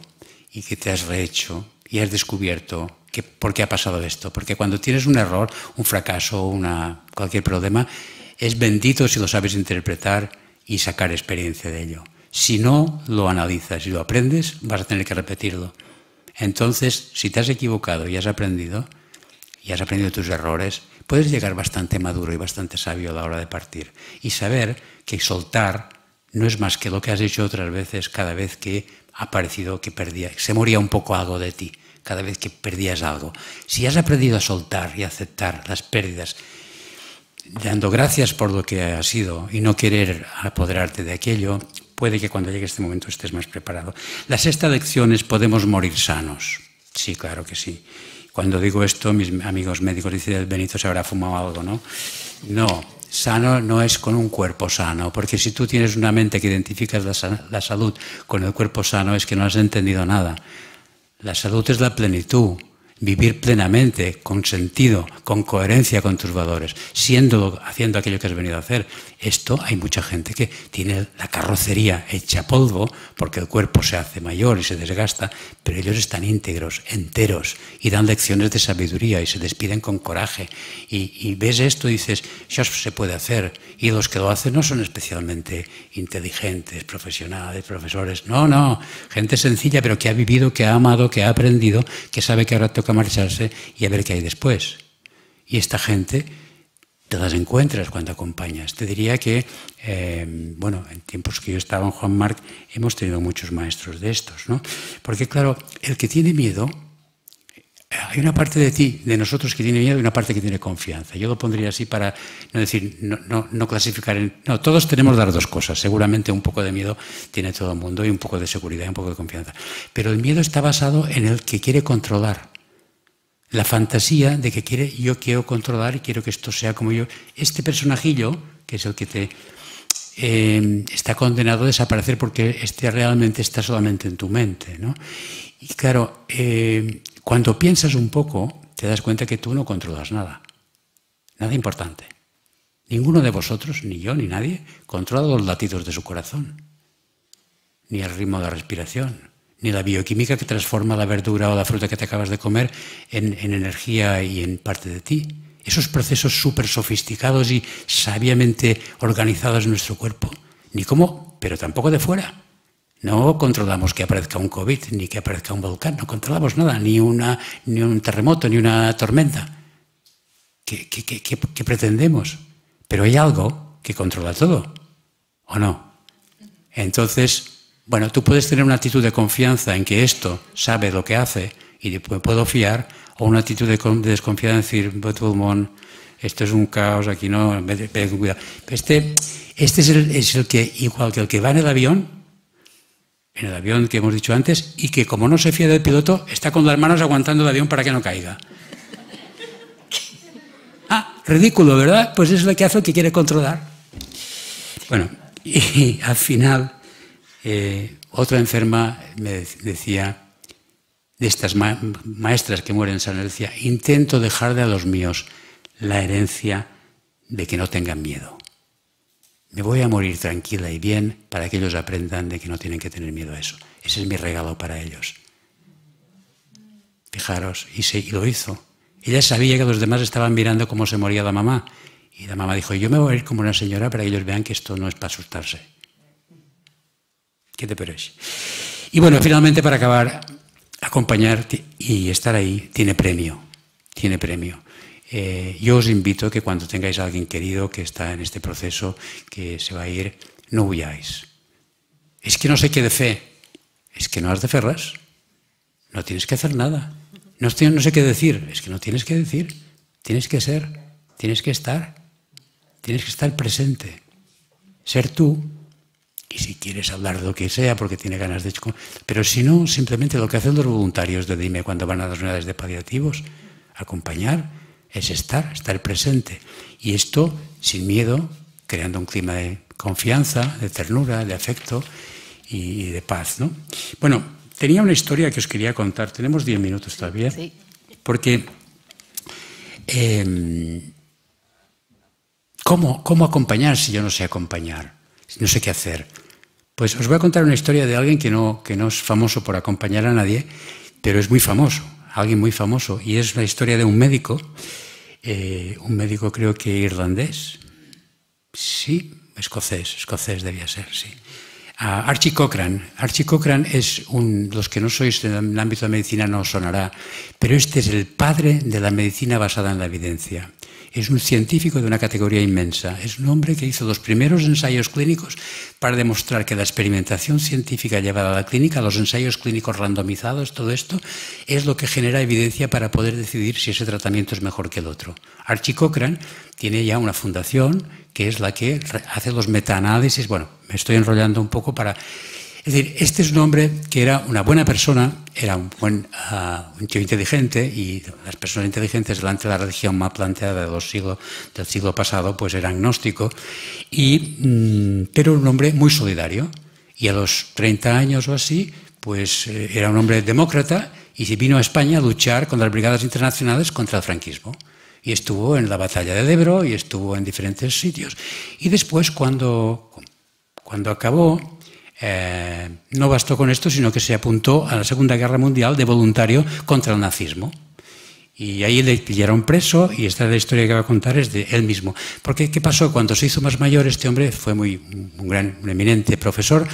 y que te has rehecho y has descubierto que, por qué ha pasado esto. Porque cuando tienes un error, un fracaso, una, cualquier problema, es bendito si lo sabes interpretar y sacar experiencia de ello. Si no lo analizas y lo aprendes, vas a tener que repetirlo. Entonces, si te has equivocado y has aprendido, y has aprendido tus errores, puedes llegar bastante maduro y bastante sabio a la hora de partir. Y saber que soltar no es más que lo que has hecho otras veces cada vez que ha parecido que perdía, se moría un poco algo de ti, cada vez que perdías algo. Si has aprendido a soltar y aceptar las pérdidas, dando gracias por lo que ha sido y no querer apoderarte de aquello, puede que cuando llegue este momento estés más preparado. La sexta lección podemos morir sanos. Sí, claro que sí. Cuando digo esto, mis amigos médicos dicen, el Benito se habrá fumado algo, ¿no? No, sano no es con un cuerpo sano, porque si tú tienes una mente que identificas la, salud con el cuerpo sano es que no has entendido nada. La salud es la plenitud, vivir plenamente, con sentido, con coherencia con tus valores, siendo, haciendo aquello que has venido a hacer esto hay mucha gente que tiene la carrocería hecha polvo porque el cuerpo se hace mayor y se desgasta, pero ellos están íntegros, enteros y dan lecciones de sabiduría y se despiden con coraje. Y, ves esto y dices, eso se puede hacer. Y los que lo hacen no son especialmente inteligentes, profesionales, profesores. No, no, gente sencilla, pero que ha vivido, que ha amado, que ha aprendido, que sabe que ahora toca marcharse y a ver qué hay después. Y esta gente te las encuentras cuando acompañas. Te diría que, em, bueno, en tiempos que yo estaba en Juan Marc, hemos tenido muchos maestros de estos, ¿no? Porque, claro, el que tiene miedo, hay una parte de ti, de nosotros que tiene miedo y una parte que tiene confianza. Yo lo pondría así para no decir, no, no clasificar en. No, todos tenemos las dos cosas. Seguramente un poco de miedo tiene todo el mundo y un poco de seguridad y un poco de confianza. Pero el miedo está basado en el que quiere controlar la fantasía de que quiere, yo quiero controlar y quiero que esto sea como yo. Este personajillo, que es el que te eh, está condenado a desaparecer porque este realmente está solamente en tu mente. Y claro, eh, cuando piensas un poco, te das cuenta que tú no controlas nada. Nada importante. Ninguno de vosotros, ni yo, ni nadie, controla los latidos de su corazón, ni el ritmo de la respiración, ni la bioquímica que transforma la verdura o la fruta que te acabas de comer en, energía y en parte de ti. Esos procesos súper sofisticados y sabiamente organizados en nuestro cuerpo. Ni cómo, pero tampoco de fuera. No controlamos que aparezca un COVID, ni que aparezca un volcán, no controlamos nada, ni, una, ni un terremoto, ni una tormenta. qué pretendemos? Pero hay algo que controla todo, ¿o no? Entonces, bueno, tú puedes tener una actitud de confianza en que esto sabe lo que hace y después puedo fiar, o una actitud de, desconfianza en decir, esto es un caos, aquí no, cuidado. Este, este es, el, es el que, igual que el que va en el avión, en el avión que hemos dicho antes, y que como no se fía del piloto, está con las manos aguantando el avión para que no caiga. Ah, ridículo, ¿verdad? Pues es lo que hace el que quiere controlar. Bueno, y al final eh, otra enferma me decía, de estas maestras que mueren en San intento dejar de a los míos la herencia de que no tengan miedo. Me voy a morir tranquila y bien para que ellos aprendan de que no tienen que tener miedo a eso. Ese es mi regalo para ellos. Fijaros, y, se, y lo hizo. Ella sabía que los demás estaban mirando cómo se moría la mamá. Y la mamá dijo, yo me voy a ir como una señora para que ellos vean que esto no es para asustarse. Qué te parece. Y bueno, finalmente para acabar, acompañarte y estar ahí tiene premio, tiene premio. Eh, yo os invito que cuando tengáis a alguien querido que está en este proceso, que se va a ir, no huyáis. Es que no sé qué de fe, es que no has de ferras, no tienes que hacer nada, no sé qué decir, es que no tienes que decir, tienes que ser, tienes que estar, tienes que estar presente, ser tú, y si quieres hablar de lo que sea porque tiene ganas de... Pero si no, simplemente lo que hacen los voluntarios de DIME cuando van a las unidades de paliativos, acompañar, es estar, estar presente. Y esto sin miedo, creando un clima de confianza, de ternura, de afecto y, de paz. Bueno, tenía una historia que os quería contar. Tenemos diez minutos todavía. Sí. Porque... Em, ¿Cómo, ¿Cómo acompañar si yo no sé acompañar? No sé qué hacer. Pues os voy a contar una historia de alguien que no, es famoso por acompañar a nadie, pero es muy famoso, alguien muy famoso, y es la historia de un médico, eh, un médico creo que irlandés, sí, escocés, escocés debía ser, sí. Ah, Archie Cochran, Archie Cochrane es un, los que no sois el ámbito de la medicina no os sonará, pero este es el padre de la medicina basada en la evidencia es un científico de una categoría inmensa. Es un hombre que hizo los primeros ensayos clínicos para demostrar que la experimentación científica llevada a la clínica, los ensayos clínicos randomizados, todo esto, es lo que genera evidencia para poder decidir si ese tratamiento es mejor que el otro. Archie tiene ya una fundación que es la que hace los metaanálisis. Bueno, me estoy enrollando un poco para es decir, este es un hombre que era una buena persona, era un buen ah, inteligente y las personas inteligentes delante de la religión más planteada del siglo, del siglo pasado pues mm, era agnóstico, y, pero un hombre muy solidario. Y a los 30 años o así, pues eh, era un hombre demócrata y vino a España a luchar contra las brigadas internacionales contra el franquismo y estuvo en la batalla de Ebro y estuvo en diferentes sitios. Y después, cuando, cuando acabó, eh, no bastó con esto, sino que se apuntó a la Segunda Guerra Mundial de voluntario contra el nazismo. Y ahí le pillaron preso y esta es la historia que va a contar es de él mismo. Porque ¿qué pasó? Cuando se hizo más mayor este hombre fue muy, un gran, eminente profesor,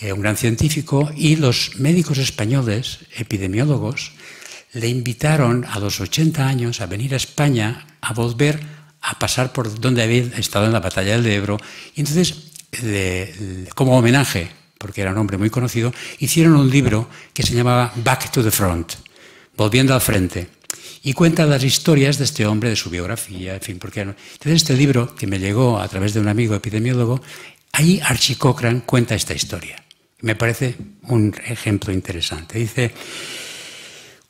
eh, un gran científico y los médicos españoles, epidemiólogos, le invitaron a los 80 años a venir a España a volver a pasar por donde había estado en la batalla del Ebro. Y entonces, como homenaje, porque era un hombre muy conocido, hicieron un libro que se llamaba Back to the Front, Volviendo al Frente, y cuenta las historias de este hombre, de su biografía, en fin, porque... Entonces este libro, que me llegó a través de un amigo epidemiólogo, ahí Archie Cochran cuenta esta historia. Me parece un ejemplo interesante. Dice,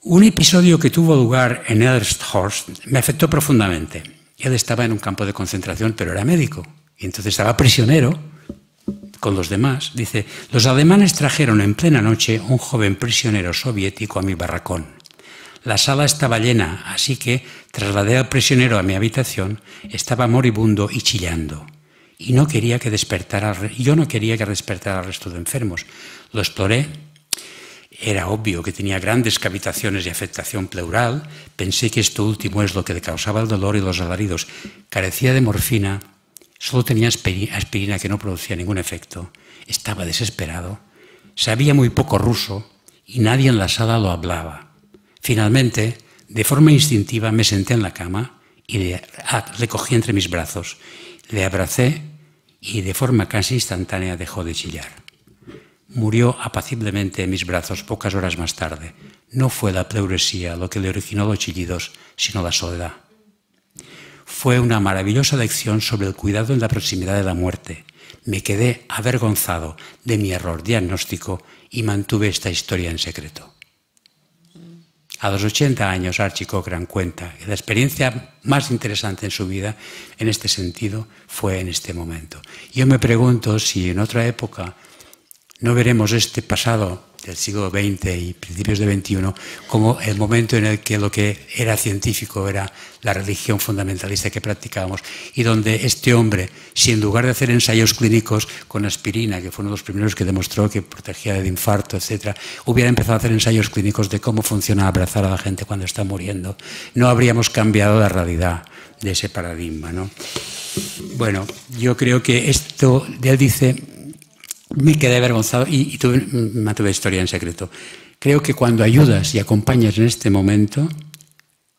un episodio que tuvo lugar en Elsthorst me afectó profundamente. Él estaba en un campo de concentración, pero era médico, y entonces estaba prisionero con los demás, dice, los alemanes trajeron en plena noche un joven prisionero soviético a mi barracón. La sala estaba llena, así que trasladé al prisionero a mi habitación, estaba moribundo y chillando. Y no quería que despertara, yo no quería que despertara al resto de enfermos. Lo exploré, era obvio que tenía grandes cavitaciones y afectación pleural. Pensé que esto último es lo que le causaba el dolor y los alaridos. Carecía de morfina Solo tenía aspirina que no producía ningún efecto. Estaba desesperado. Sabía muy poco ruso y nadie en la sala lo hablaba. Finalmente, de forma instintiva, me senté en la cama y ah, le cogí entre mis brazos. Le abracé y de forma casi instantánea dejó de chillar murió apaciblemente en mis brazos pocas horas más tarde. No fue la pleuresía lo que le originó los chillidos, sino la soledad fue una maravillosa lección sobre el cuidado en la proximidad de la muerte. Me quedé avergonzado de mi error diagnóstico y mantuve esta historia en secreto. A los 80 años, Archie Cochran cuenta que la experiencia más interesante en su vida, en este sentido, fue en este momento. Yo me pregunto si en otra época no veremos este pasado del siglo XX y principios de XXI como el momento en el que lo que era científico era la religión fundamentalista que practicábamos y donde este hombre, si en lugar de hacer ensayos clínicos con aspirina, que fue uno de los primeros que demostró que protegía del infarto, etc., hubiera empezado a hacer ensayos clínicos de cómo funciona abrazar a la gente cuando está muriendo, no habríamos cambiado la realidad de ese paradigma. ¿no? Bueno, yo creo que esto, él dice, me quedé avergonzado y, y tuve, mm, una historia en secreto. Creo que cuando ayudas y acompañas en este momento,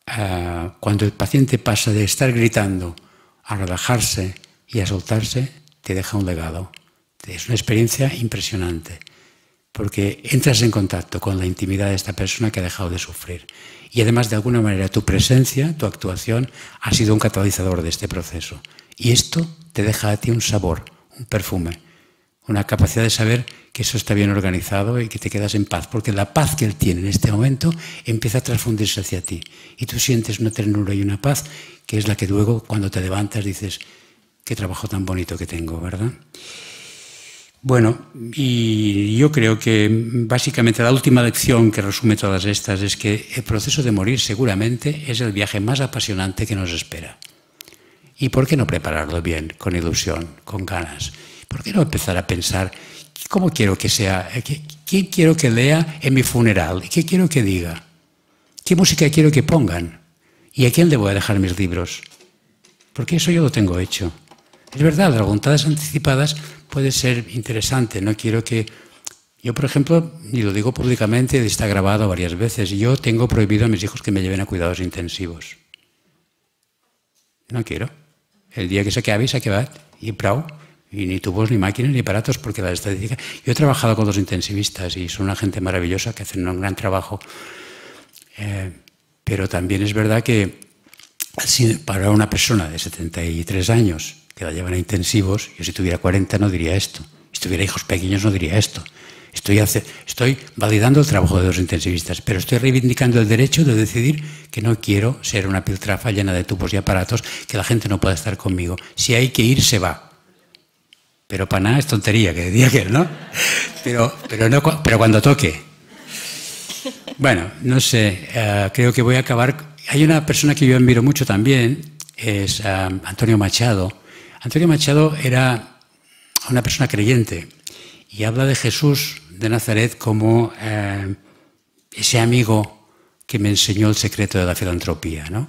ah, cuando el paciente pasa de estar gritando a relajarse y a soltarse, te deja un legado. Es una experiencia impresionante, porque entras en contacto con la intimidad de esta persona que ha dejado de sufrir. Y además, de alguna manera, tu presencia, tu actuación, ha sido un catalizador de este proceso. Y esto te deja a ti un sabor, un perfume una capacidad de saber que eso está bien organizado y que te quedas en paz, porque la paz que él tiene en este momento empieza a transfundirse hacia ti y tú sientes una ternura y una paz que es la que luego cuando te levantas dices, qué trabajo tan bonito que tengo, ¿verdad? Bueno, y yo creo que básicamente la última lección que resume todas estas es que el proceso de morir seguramente es el viaje más apasionante que nos espera. ¿Y por qué no prepararlo bien, con ilusión, con ganas? ¿Por qué no empezar a pensar cómo quiero que sea, eh, qué, quiero que lea en mi funeral, qué quiero que diga, qué música quiero que pongan y a quién le voy a dejar mis libros? Porque eso yo lo tengo hecho. Es verdad, las voluntades anticipadas puede ser interesante. No quiero que. Yo, por ejemplo, y lo digo públicamente, está grabado varias veces, yo tengo prohibido a mis hijos que me lleven a cuidados intensivos. No quiero. El día que se acabe, se va Y bravo y ni tubos, ni máquinas, ni aparatos, porque la estadística... Yo he trabajado con dos intensivistas y son una gente maravillosa que hacen un gran trabajo, eh, pero también es verdad que para una persona de 73 años que la llevan a intensivos, yo si tuviera 40 no diría esto, si tuviera hijos pequeños no diría esto. Estoy, estoy validando el trabajo de los intensivistas, pero estoy reivindicando el derecho de decidir que no quiero ser una piltrafa llena de tubos y aparatos, que la gente no pueda estar conmigo. Si hay que ir, se va pero para nada es tontería, que decía que, ¿no? Pero, pero, pero cuando toque. Bueno, no sé, eh, creo que voy a acabar. Hay una persona que yo admiro mucho también, es eh, Antonio Machado. Antonio Machado era una persona creyente y habla de Jesús de Nazaret como eh, ese amigo que me enseñó el secreto de la filantropía, ¿no?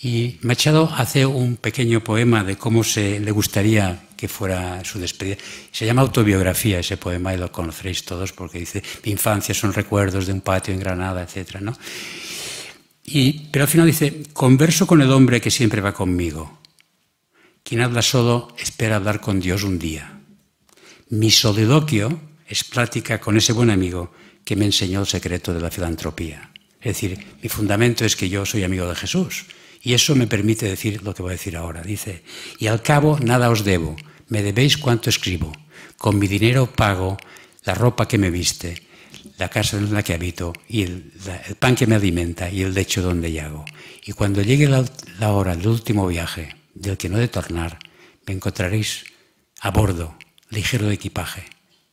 Y Machado hace un pequeño poema de cómo se le gustaría que fuera su despedida. Se llama autobiografía ese poema y lo conocéis todos porque dice, mi infancia son recuerdos de un patio en Granada, etc. ¿no? Y, pero al final dice, converso con el hombre que siempre va conmigo. Quien habla solo espera hablar con Dios un día. Mi soliloquio es plática con ese buen amigo que me enseñó el secreto de la filantropía. Es decir, mi fundamento es que yo soy amigo de Jesús y eso me permite decir lo que voy a decir ahora. Dice, y al cabo nada os debo, me debéis cuanto escribo. Con mi dinero pago la ropa que me viste, la casa en la que habito, y el, pan que me alimenta, y el lecho donde llago. Y cuando llegue la, la hora del último viaje, del que no he de tornar, me encontraréis a bordo, ligero de equipaje,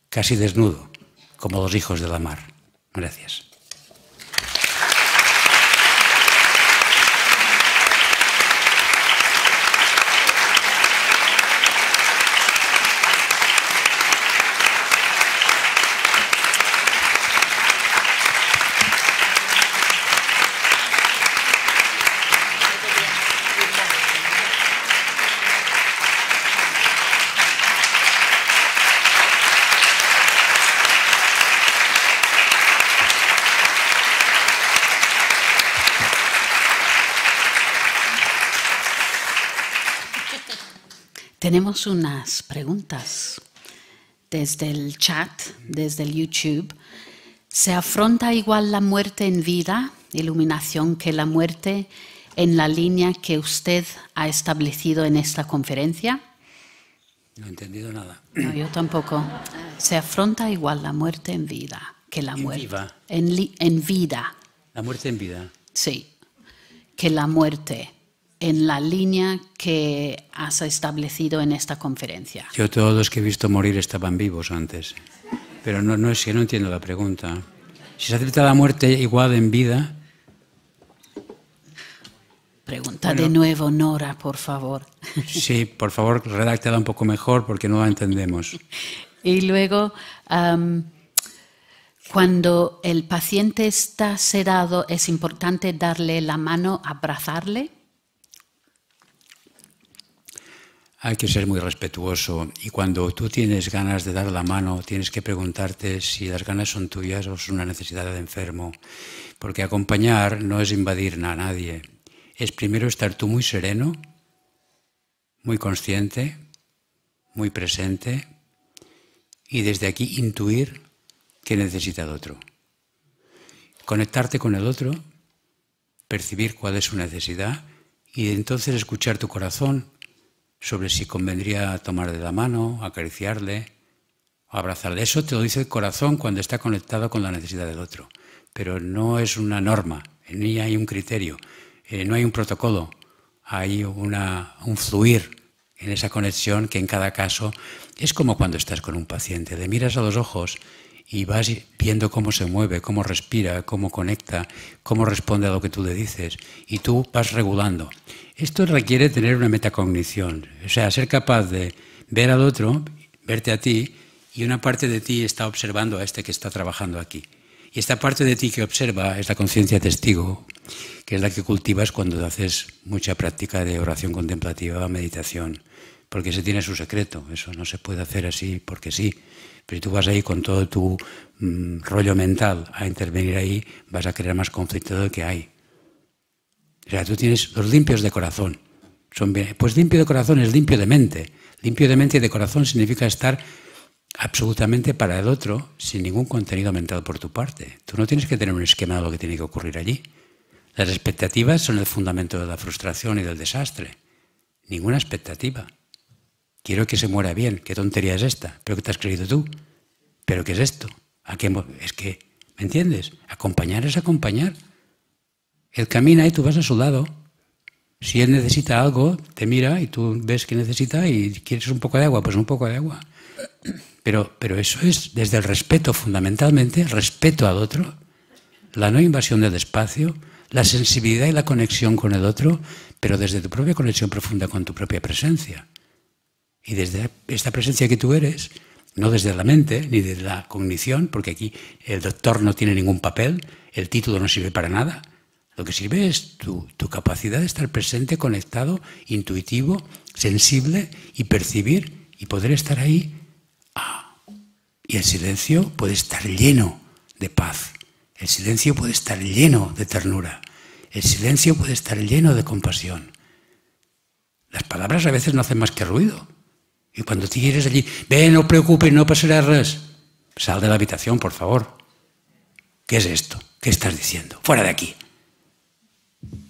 casi desnudo, como los hijos de la mar. Gracias. Tenemos unas preguntas desde el chat, desde el YouTube. ¿Se afronta igual la muerte en vida, iluminación, que la muerte en la línea que usted ha establecido en esta conferencia? No he entendido nada. No, yo tampoco. Se afronta igual la muerte en vida que la en muerte. En, en vida. La muerte en vida. Sí. Que la muerte en la línea que has establecido en esta conferencia. Yo todos los que he visto morir estaban vivos antes, pero no, es que no entiendo la pregunta. Si se acepta la muerte igual en vida... Pregunta de nuevo, Nora, por favor. Sí, por favor, redáctela un poco mejor porque no la entendemos. Y luego, cuando el paciente está sedado, ¿es importante darle la mano, abrazarle? hay que ser muy respetuoso y cuando tú tienes ganas de dar la mano, tienes que preguntarte si las ganas son tuyas o es una necesidad de enfermo, porque acompañar no es invadir a nadie, es primero estar tú muy sereno, muy consciente, muy presente y desde aquí intuir que necesita el otro. Conectarte con el otro, percibir cuál es su necesidad y entonces escuchar tu corazón sobre si convendría tomar de la mano, acariciarle, abrazarle. Eso te lo dice el corazón cuando está conectado con la necesidad del otro. Pero no es una norma, ni hay un criterio, eh, no hay un protocolo, hay una, un fluir en esa conexión que en cada caso es como cuando estás con un paciente, le miras a los ojos y vas viendo cómo se mueve, cómo respira, cómo conecta, cómo responde a lo que tú le dices y tú vas regulando. Esto requiere tener una metacognición, o sea, ser capaz de ver al otro, verte a ti, y una parte de ti está observando a este que está trabajando aquí. Y esta parte de ti que observa es la conciencia testigo, que es la que cultivas cuando haces mucha práctica de oración contemplativa, meditación, porque ese tiene su secreto, eso no se puede hacer así porque sí. Pero si tú vas ahí con todo tu mm, rollo mental a intervenir ahí, vas a crear más conflicto lo que hay. O sea, tú tienes los limpios de corazón. Son, pues limpio de corazón es limpio de mente. Limpio de mente y de corazón significa estar absolutamente para el otro sin ningún contenido mental por tu parte. Tú no tienes que tener un esquema de lo que tiene que ocurrir allí. Las expectativas son el fundamento de la frustración y del desastre. Ninguna expectativa. Quiero que se muera bien. ¿Qué tontería es esta? ¿Pero qué te has creído tú? ¿Pero qué es esto? ¿A qué es que, ¿me entiendes? Acompañar es acompañar. Él camina y tú vas a su lado. Si él necesita algo, te mira y tú ves que necesita y quieres un poco de agua, pues un poco de agua. Pero, pero eso es desde el respeto, fundamentalmente, respeto al otro, la no invasión del espacio, la sensibilidad y la conexión con el otro, pero desde tu propia conexión profunda con tu propia presencia. Y desde esta presencia que tú eres, no desde la mente ni desde la cognición, porque aquí el doctor no tiene ningún papel, el título no sirve para nada lo que sirve es tu, capacidad de estar presente, conectado, intuitivo, sensible y percibir y poder estar ahí. Ah. y el silencio puede estar lleno de paz. El silencio puede estar lleno de ternura. El silencio puede estar lleno de compasión. Las palabras a veces no hacen más que ruido. Y cuando te quieres allí, ve, no preocupes, no pasará nada. Sal de la habitación, por favor. ¿Qué es esto? ¿Qué estás diciendo? Fuera de aquí.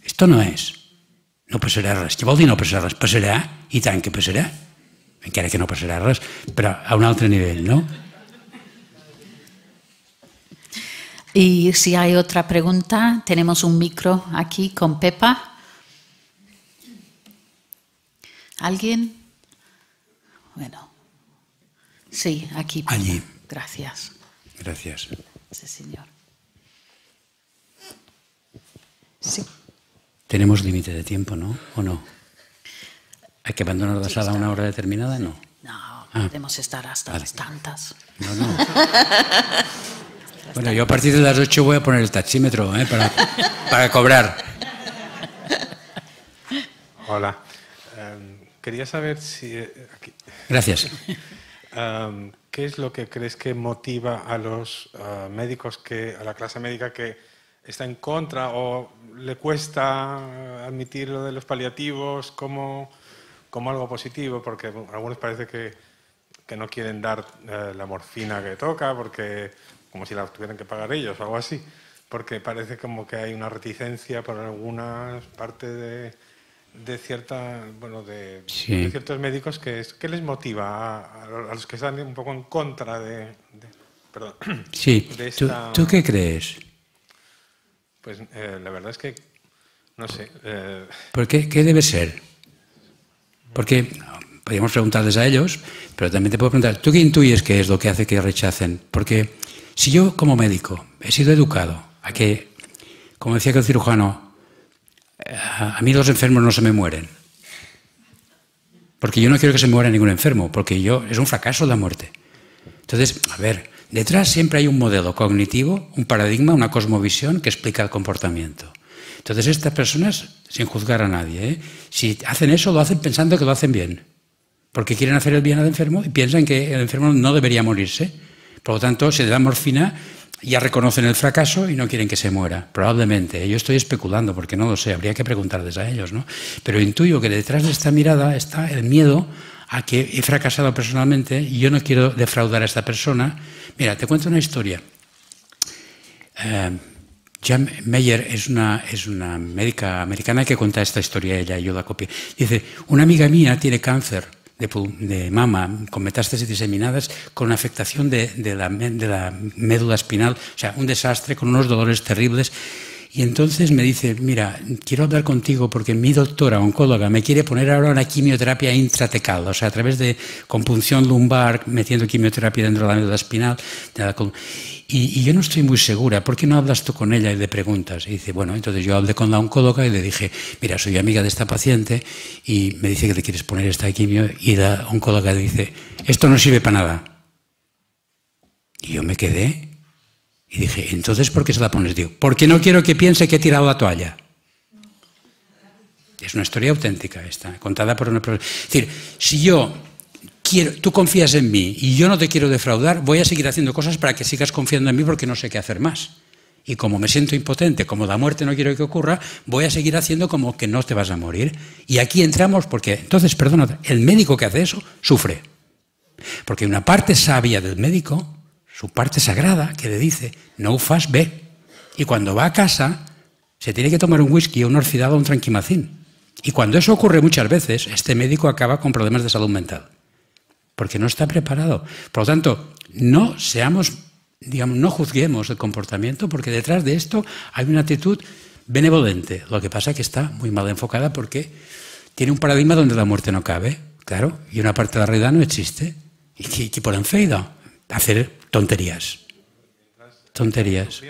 Esto no es. No passarà res. Què vol dir no passarà res? Passarà, y tan que passarà. Encara que no pasará res, Pero a un otro nivel, no? Y si hay otra pregunta, tenemos un micro aquí con Pepa. ¿Alguien? Bueno. Sí, aquí. Allí. Gracias. Gracias. Sí, señor. Sí. Tenemos límite de tiempo, ¿no? ¿O no? ¿Hay que abandonar la sala a una hora determinada? No. No, ah. podemos estar hasta las tantas. No, no. bueno, yo a partir de las ocho voy a poner el taxímetro ¿eh? para, cobrar. Hola. Em, quería saber si... Eh, Gracias. Em, ¿Qué es lo que crees que motiva a los eh, médicos, que, a la clase médica que está en contra o le cuesta admitir lo de los paliativos como, como algo positivo, porque algunos parece que, que, no quieren dar eh, la morfina que toca, porque como si la tuvieran que pagar ellos o algo así, porque parece como que hay una reticencia por algunas parte de, de cierta, bueno, de, ciertos médicos que es, ¿qué les motiva a, los que están un poco en contra de, perdón, sí. esta... ¿Tú qué crees? Pues eh, la verdad es que no sé. Eh, ¿Por qué? ¿Qué debe ser? Porque podríamos preguntarles a ellos, pero también te puedo preguntar, ¿tú qué intuyes que es lo que hace que rechacen? Porque si yo como médico he sido educado a que, como decía el cirujano, eh, a mí los enfermos no se me mueren. Porque yo no quiero que se muera ningún enfermo, porque yo es un fracaso la muerte. Entonces, a ver, Detrás siempre hay un modelo cognitivo, un paradigma, una cosmovisión que explica el comportamiento. Entonces estas personas, sin juzgar a nadie, ¿eh? si hacen eso, lo hacen pensando que lo hacen bien, porque quieren hacer el bien al enfermo y piensan que el enfermo no debería morirse. Por lo tanto, si le da morfina, ya reconocen el fracaso y no quieren que se muera. Probablemente. ¿eh? Yo estoy especulando porque no lo sé, habría que preguntarles a ellos, ¿no? Pero intuyo que detrás de esta mirada está el miedo a que he fracasado personalmente y yo no quiero defraudar a esta persona. Mira, te cuento una historia. Eh, Jan Meyer es una, es una médica americana que cuenta esta historia, ella, y yo la copié. Dice, una amiga mía tiene cáncer de, de mama con metástasis diseminadas, con afectación de, la, de la médula espinal, o sea, un desastre, con unos dolores terribles. Y entonces me dice, mira, quiero hablar contigo porque mi doctora oncóloga me quiere poner ahora una quimioterapia intratecal, o sea, a través de compunción lumbar, metiendo quimioterapia dentro de la médula espinal. y, yo no estoy muy segura, ¿por qué no hablas tú con ella y le preguntas? Y dice, bueno, entonces yo hablé con la oncóloga y le dije, mira, soy amiga de esta paciente y me dice que le quieres poner esta quimio y la oncóloga le dice, esto no sirve para nada. Y yo me quedé y dije, entonces, ¿por qué se la pones? Digo, porque no quiero que piense que he tirado la toalla. Es una historia auténtica esta, contada por una persona. Es decir, si yo quiero, tú confías en mí y yo no te quiero defraudar, voy a seguir haciendo cosas para que sigas confiando en mí porque no sé qué hacer más. Y como me siento impotente, como la muerte no quiero que ocurra, voy a seguir haciendo como que no te vas a morir. Y aquí entramos porque, entonces, perdona, el médico que hace eso sufre. Porque una parte sabia del médico su parte sagrada que le dice, no fas ve. Y cuando va a casa, se tiene que tomar un whisky, un orcidado o un tranquimacín. Y cuando eso ocurre muchas veces, este médico acaba con problemas de salud mental, porque no está preparado. Por lo tanto, no seamos, digamos, no juzguemos el comportamiento, porque detrás de esto hay una actitud benevolente. Lo que pasa es que está muy mal enfocada porque tiene un paradigma donde la muerte no cabe, claro, y una parte de la realidad no existe. ¿Y que por enfeida? hacer tonterías. Tonterías.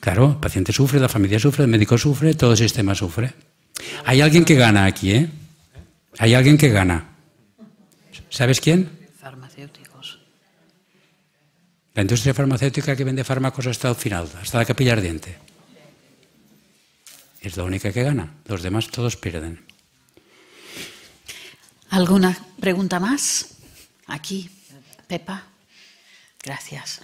Claro, el paciente sufre, la familia sufre, el médico sufre, todo el sistema sufre. Hay alguien que gana aquí, ¿eh? Hay alguien que gana. ¿Sabes quién? Farmacéuticos. La industria farmacéutica que vende fármacos hasta el final, hasta la capilla ardiente. Es la única que gana. Los demás todos pierden. ¿Alguna pregunta más? Aquí. Pepa, gracias.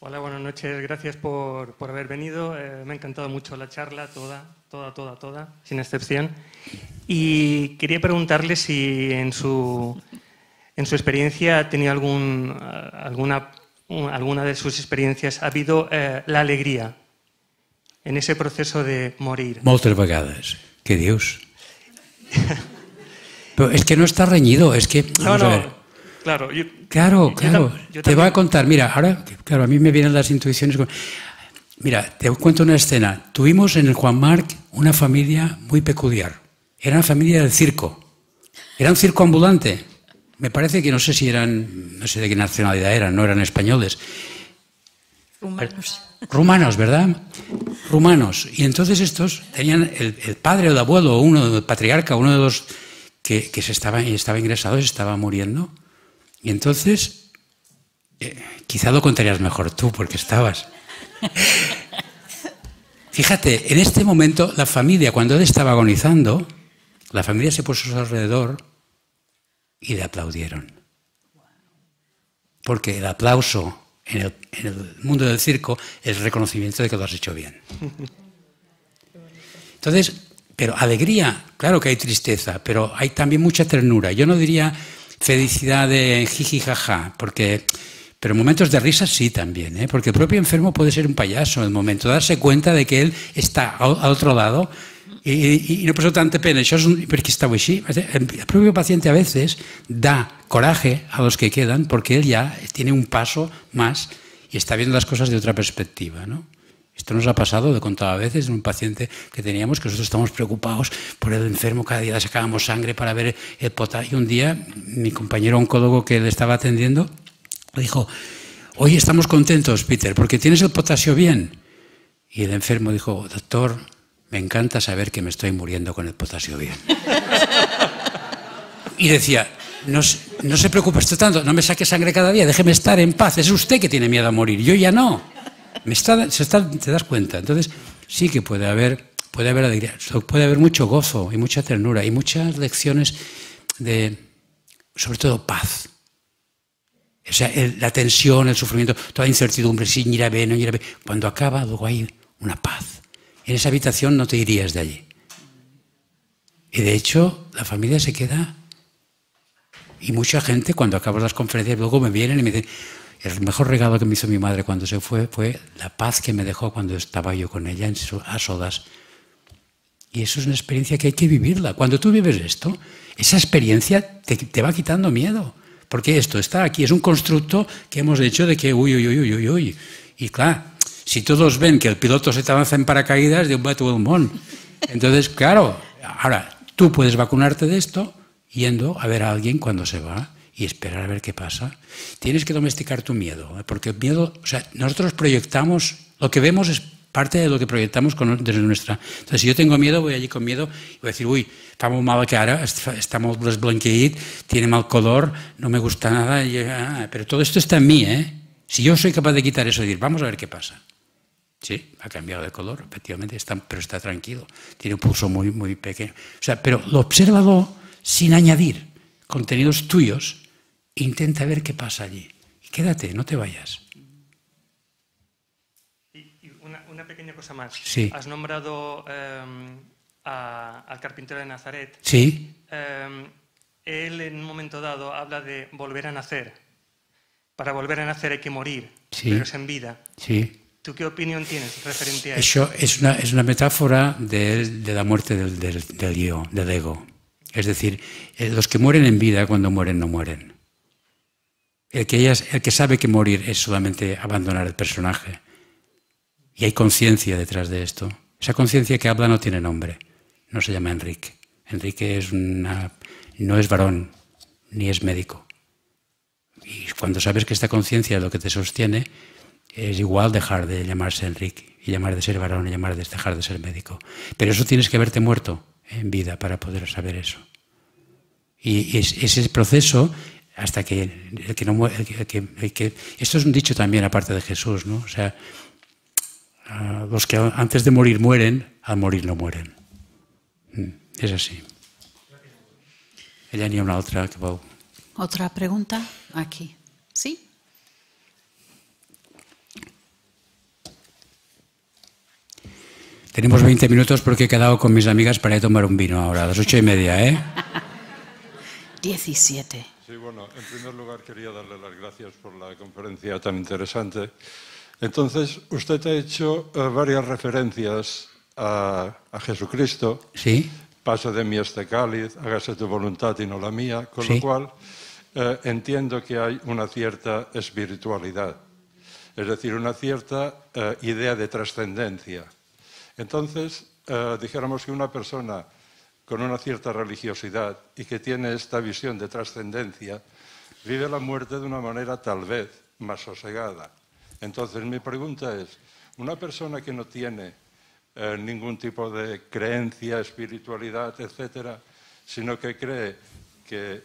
Hola, buenas noches. Gracias por, haber venido. Eh, me ha encantado mucho la charla, toda, toda, toda, toda, sin excepción. Y quería preguntarle si en su, en su experiencia ha tenido algún, eh, alguna, alguna de sus experiencias, ha habido eh, la alegría en ese proceso de morir. Muchas vagadas Que Dios Pero es que no está reñido, es que... No, claro. claro, claro. te voy a contar, mira, ahora, claro, a mí me vienen las intuiciones. Mira, te cuento una escena. Tuvimos en el Juan Marc una familia muy peculiar. Era una familia del circo. Era un circo ambulante. Me parece que no sé si eran, no sé de qué nacionalidad eran, no eran españoles. Humanos rumanos, ¿verdad? Rumanos. Y entonces estos tenían el, padre o el abuelo, o uno, del patriarca, uno de los que, se estaba, estaba ingresado, estaba muriendo. Y entonces, eh, quizá lo contarías mejor tú, porque estabas. Fíjate, en este momento la familia, cuando él estaba agonizando, la familia se puso a su alrededor y le aplaudieron. Porque el aplauso en el, mundo del circo el reconocimiento de que lo has hecho bien. Entonces, pero alegría, claro que hay tristeza, pero hay también mucha ternura. Yo no diría felicidad de jiji jaja, porque pero momentos de risa sí también, ¿eh? porque el propio enfermo puede ser un payaso en el momento, darse cuenta de que él está a otro lado y no pasó tanta pena. Este, el propio paciente a veces da coraje a los que quedan porque él ya tiene un paso más y está viendo las cosas de otra perspectiva, Esto nos ha pasado de contado a veces en un paciente que teníamos que nosotros estamos preocupados por el enfermo, cada día sacábamos sangre para ver el potasio. Y un día mi compañero oncólogo que le estaba atendiendo le dijo, hoy estamos contentos, Peter, porque tienes el potasio bien. Y el enfermo dijo, doctor, me encanta saber que me estoy muriendo con el potasio bien. Y decía, no, se preocupe usted tanto, no me saque sangre cada día, déjeme estar en paz, es usted que tiene miedo a morir, yo ya no. Me está, se está, te das cuenta. Entonces, sí que puede haber, puede haber puede haber mucho gozo y mucha ternura y muchas lecciones de, sobre todo, paz. O sea, la tensión, el sufrimiento, toda incertidumbre, si ni la ve, no la bien. Cuando acaba, luego hay una paz en esa habitación no te irías de allí. Y de hecho, la familia se queda. Y mucha gente, cuando acabo las conferencias, luego me vienen y me dicen, el mejor regalo que me hizo mi madre cuando se fue fue la paz que me dejó cuando estaba yo con ella en a sodas. Y eso es una experiencia que hay que vivirla. Cuando tú vives esto, esa experiencia te, te va quitando miedo. Porque esto está aquí, es un constructo que hemos hecho de que, uy, uy, uy, uy, uy. Y claro, si todos ven que el piloto se lanza en paracaídas, de un bate moon Entonces, claro, ahora tú puedes vacunarte de esto yendo a ver a alguien cuando se va y esperar a ver qué pasa. Tienes que domesticar tu miedo, ¿eh? porque el miedo, o sea, nosotros proyectamos, lo que vemos es parte de lo que proyectamos desde nuestra. Entonces, si yo tengo miedo, voy allí con miedo y voy a decir, uy, está muy mala cara, está muy tiene mal color, no me gusta nada, ah, pero todo esto está en mí, ¿eh? Si yo soy capaz de quitar eso y decir, vamos a ver qué pasa. Sí, ha cambiado de color, efectivamente, está, pero está tranquilo. Tiene un pulso muy, muy pequeño. O sea, pero lo observado sin añadir contenidos tuyos. intenta ver qué pasa allí. quédate, no te vayas. Y, una, pequeña cosa más. Sí. Has nombrado em, al carpintero de Nazaret. Sí. Em, él en un momento dado habla de volver a nacer. Para volver a nacer hay que morir, sí. pero es en vida. Sí. ¿Tú qué opinión tienes referente a eso? es una, metáfora de, la muerte del, del, yo, del ego. Es decir, eh, los que mueren en vida, cuando mueren, no mueren. El que, el que sabe que morir es solamente abandonar el personaje. Y hay conciencia detrás de esto. Esa conciencia que habla no tiene nombre. No se llama Enrique. Enrique es una, no es varón, ni es médico. Y cuando sabes que esta conciencia es lo que te sostiene, es igual dejar de llamarse Enrique y llamar de ser varón y llamar de dejar de ser médico. Pero eso tienes que haberte muerto en vida para poder saber eso. Y es, ese proceso hasta que que no esto es un dicho también aparte de Jesús, ¿no? O sea, los que antes de morir mueren, al morir no mueren. Mm, es así. Ella una otra Otra pregunta aquí. ¿Sí? Tenemos 20 minutos porque he quedado con mis amigas para ir a tomar un vino ahora, a las ocho y media, ¿eh? 17. Sí, bueno, en primer lugar quería darle las gracias por la conferencia tan interesante. Entonces, usted ha hecho eh, varias referencias a, a, Jesucristo. Sí. Pasa de mí este cáliz, hágase tu voluntad y no la mía, con lo cual eh, entiendo que hay una cierta espiritualidad, es decir, una cierta eh, idea de trascendencia. Entonces, eh, dijéramos que una persona con una cierta religiosidad y que tiene esta visión de trascendencia, vive la muerte de una manera tal vez más sosegada. Entonces, mi pregunta es, una persona que no tiene eh, ningún tipo de creencia, espiritualidad, etcétera, sino que cree que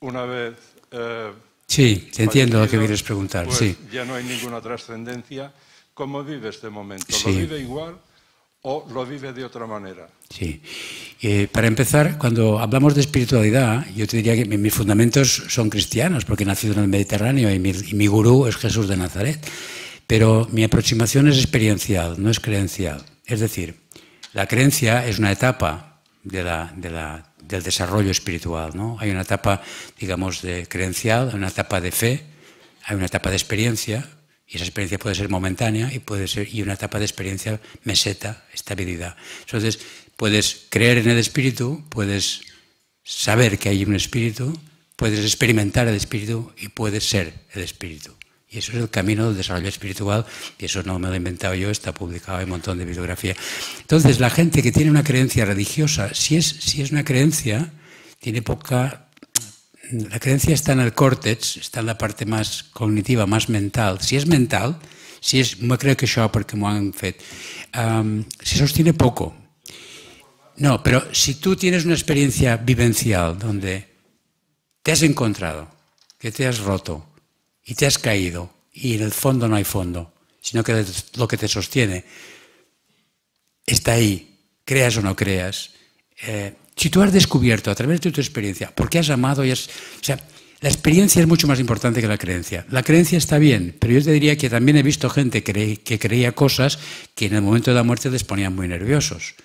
una vez... Eh, sí, te entiendo lo que vienes preguntar. Pues sí. Ya no hay ninguna trascendencia cómo vive este momento. ¿Lo vive igual o lo vive de otra manera? Sí. Eh, para empezar, cuando hablamos de espiritualidad, yo te diría que mis fundamentos son cristianos, porque he nacido en el Mediterráneo y mi, gurú es Jesús de Nazaret. Pero mi aproximación es experiencial, no es creencial. Es decir, la creencia es una etapa de del desarrollo espiritual. ¿no? Hay una etapa, digamos, de creencial, hay una etapa de fe, hay una etapa de experiencia, y esa experiencia puede ser momentánea y puede ser y una etapa de experiencia meseta, estabilidad. Entonces, puedes creer en el espíritu, puedes saber que hay un espíritu, puedes experimentar el espíritu y puedes ser el espíritu. Y eso es el camino del desarrollo espiritual, y eso no me lo he inventado yo, está publicado en un montón de bibliografía. Entonces, la gente que tiene una creencia religiosa, si es, si es una creencia, tiene poca la creencia está en el córtex, está en la parte más cognitiva, más mental. Si es mental, si es, me creo que yo porque me han fet, se sostiene poco. No, pero si tú tienes una experiencia vivencial donde te has encontrado, que te has roto y te has caído y en el fondo no hay fondo, sino que lo que te sostiene está ahí, creas o no creas, eh, si tú has descubierto a través de tu experiencia, porque has amado y has... O sea, la experiencia es mucho más importante que la creencia. La creencia está bien, pero yo te diría que también he visto gente que creía cosas que en el momento de la muerte les ponían muy nerviosos,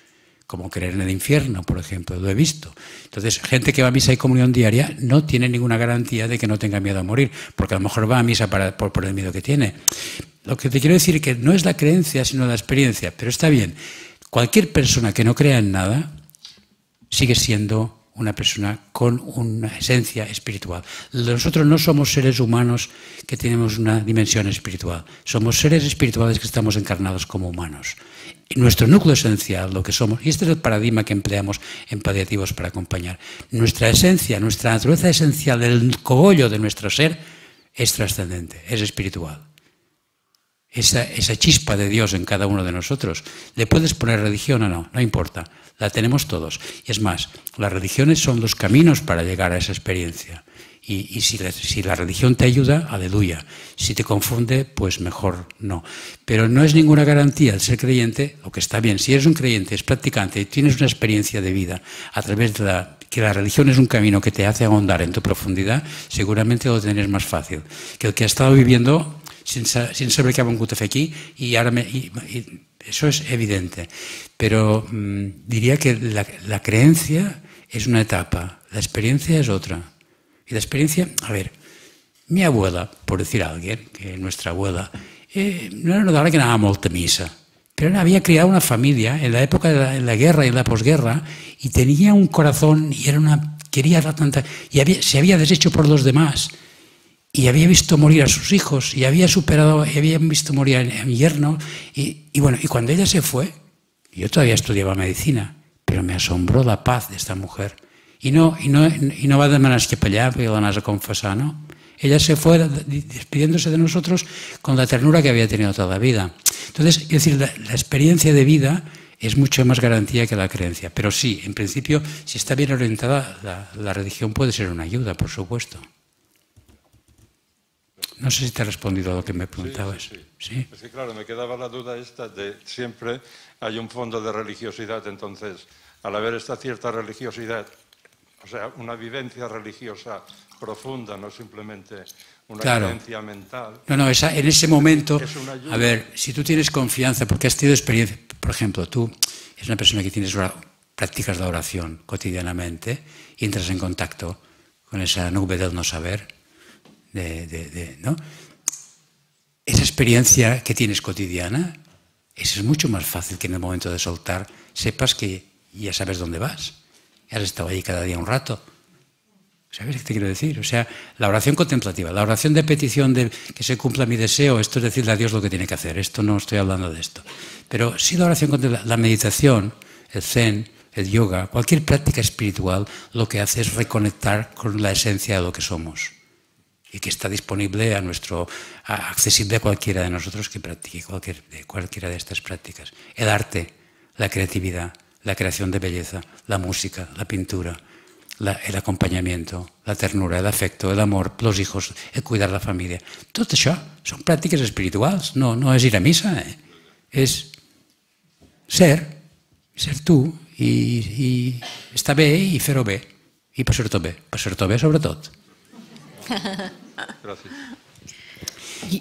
como creer en el infierno, por ejemplo, lo he visto. Entonces, gente que va a misa y comunión diaria no tiene ninguna garantía de que no tenga miedo a morir, porque a lo mejor va a misa para, por el miedo que tiene. Lo que te quiero decir es que no es la creencia, sino la experiencia, pero está bien. Cualquier persona que no crea en nada, sigue siendo una persona con una esencia espiritual. Nosotros no somos seres humanos que tenemos una dimensión espiritual, somos seres espirituales que estamos encarnados como humanos. nuestro núcleo esencial, lo que somos, y este es el paradigma que empleamos en paliativos para acompañar, nuestra esencia, nuestra naturaleza esencial, el cogollo de nuestro ser, es trascendente, es espiritual esa, chispa de Dios en cada uno de nosotros. Le puedes poner religión o no, no importa, la tenemos todos. Y es más, las religiones son los caminos para llegar a esa experiencia. Y, si, la, si, la, religión te ayuda, aleluya. Si te confunde, pues mejor no. Pero no es ninguna garantía el ser creyente, lo que está bien. Si eres un creyente, es practicante y tienes una experiencia de vida a través de la que la religión es un camino que te hace ahondar en tu profundidad, seguramente lo tendrás más fácil. Que el que ha estado viviendo sin saber qué ha vengut a aquí y ahora eso es evidente. Pero mm, diría que la, creencia es una etapa, la experiencia es otra. Y la experiencia, a ver, mi abuela, por decir a alguien, que nuestra abuela, eh, no era notable que nada a misa, pero había criado una familia en la época de la, guerra y la posguerra y tenía un corazón y era una quería dar tanta y se había deshecho por los demás y había visto morir a sus hijos y había superado, y habían visto morir a mi yerno. Y, bueno, y cuando ella se fue, yo todavía estudiaba medicina, pero me asombró la paz de esta mujer. Y no, y no, y no va de manas que pelear, porque van a confesar, ¿no? Ella se fue despidiéndose de nosotros con la ternura que había tenido toda la vida. Entonces, es decir, la, experiencia de vida es mucho más garantía que la creencia. Pero sí, en principio, si está bien orientada, la religión puede ser una ayuda, por supuesto. No sé si te he respondido a lo que me preguntabas. Sí, sí, claro, me quedaba la duda esta de siempre hay un fondo de religiosidad, entonces, al haber esta cierta religiosidad, o sea, una vivencia religiosa profunda, no simplemente una vivencia mental. No, no, esa, en ese momento, a ver, si tú tienes confianza, porque has tenido experiencia, por ejemplo, tú es una persona que tienes prácticas de oración cotidianamente y entras en contacto con esa nube del no saber, de, ¿no? Esa experiencia que tienes cotidiana, es mucho más fácil que en el momento de soltar sepas que ya sabes dónde vas. Has estado ahí cada día un rato. ¿Sabes qué te quiero decir? O sea, la oración contemplativa, la oración de petición de que se cumpla mi deseo, esto es decirle a Dios lo que tiene que hacer, esto no estoy hablando de esto. Pero sí la oración contemplativa, la meditación, el zen, el yoga, cualquier práctica espiritual, lo que hace es reconectar con la esencia de lo que somos. y que está disponible a nuestro, a, accesible a cualquiera de nosotros que practique cualquier, cualquiera de estas prácticas. El arte, la creatividad, la creación de belleza, la música, la pintura, la, el acompañamiento, la ternura, el afecto, el amor, los hijos, el cuidar la familia. Tot això són pràctiques espirituals, no, no és ir a missa. Eh? És ser, ser tu, i, i estar bé i fer-ho bé, i passar-t'ho bé, passar-t'ho bé sobretot.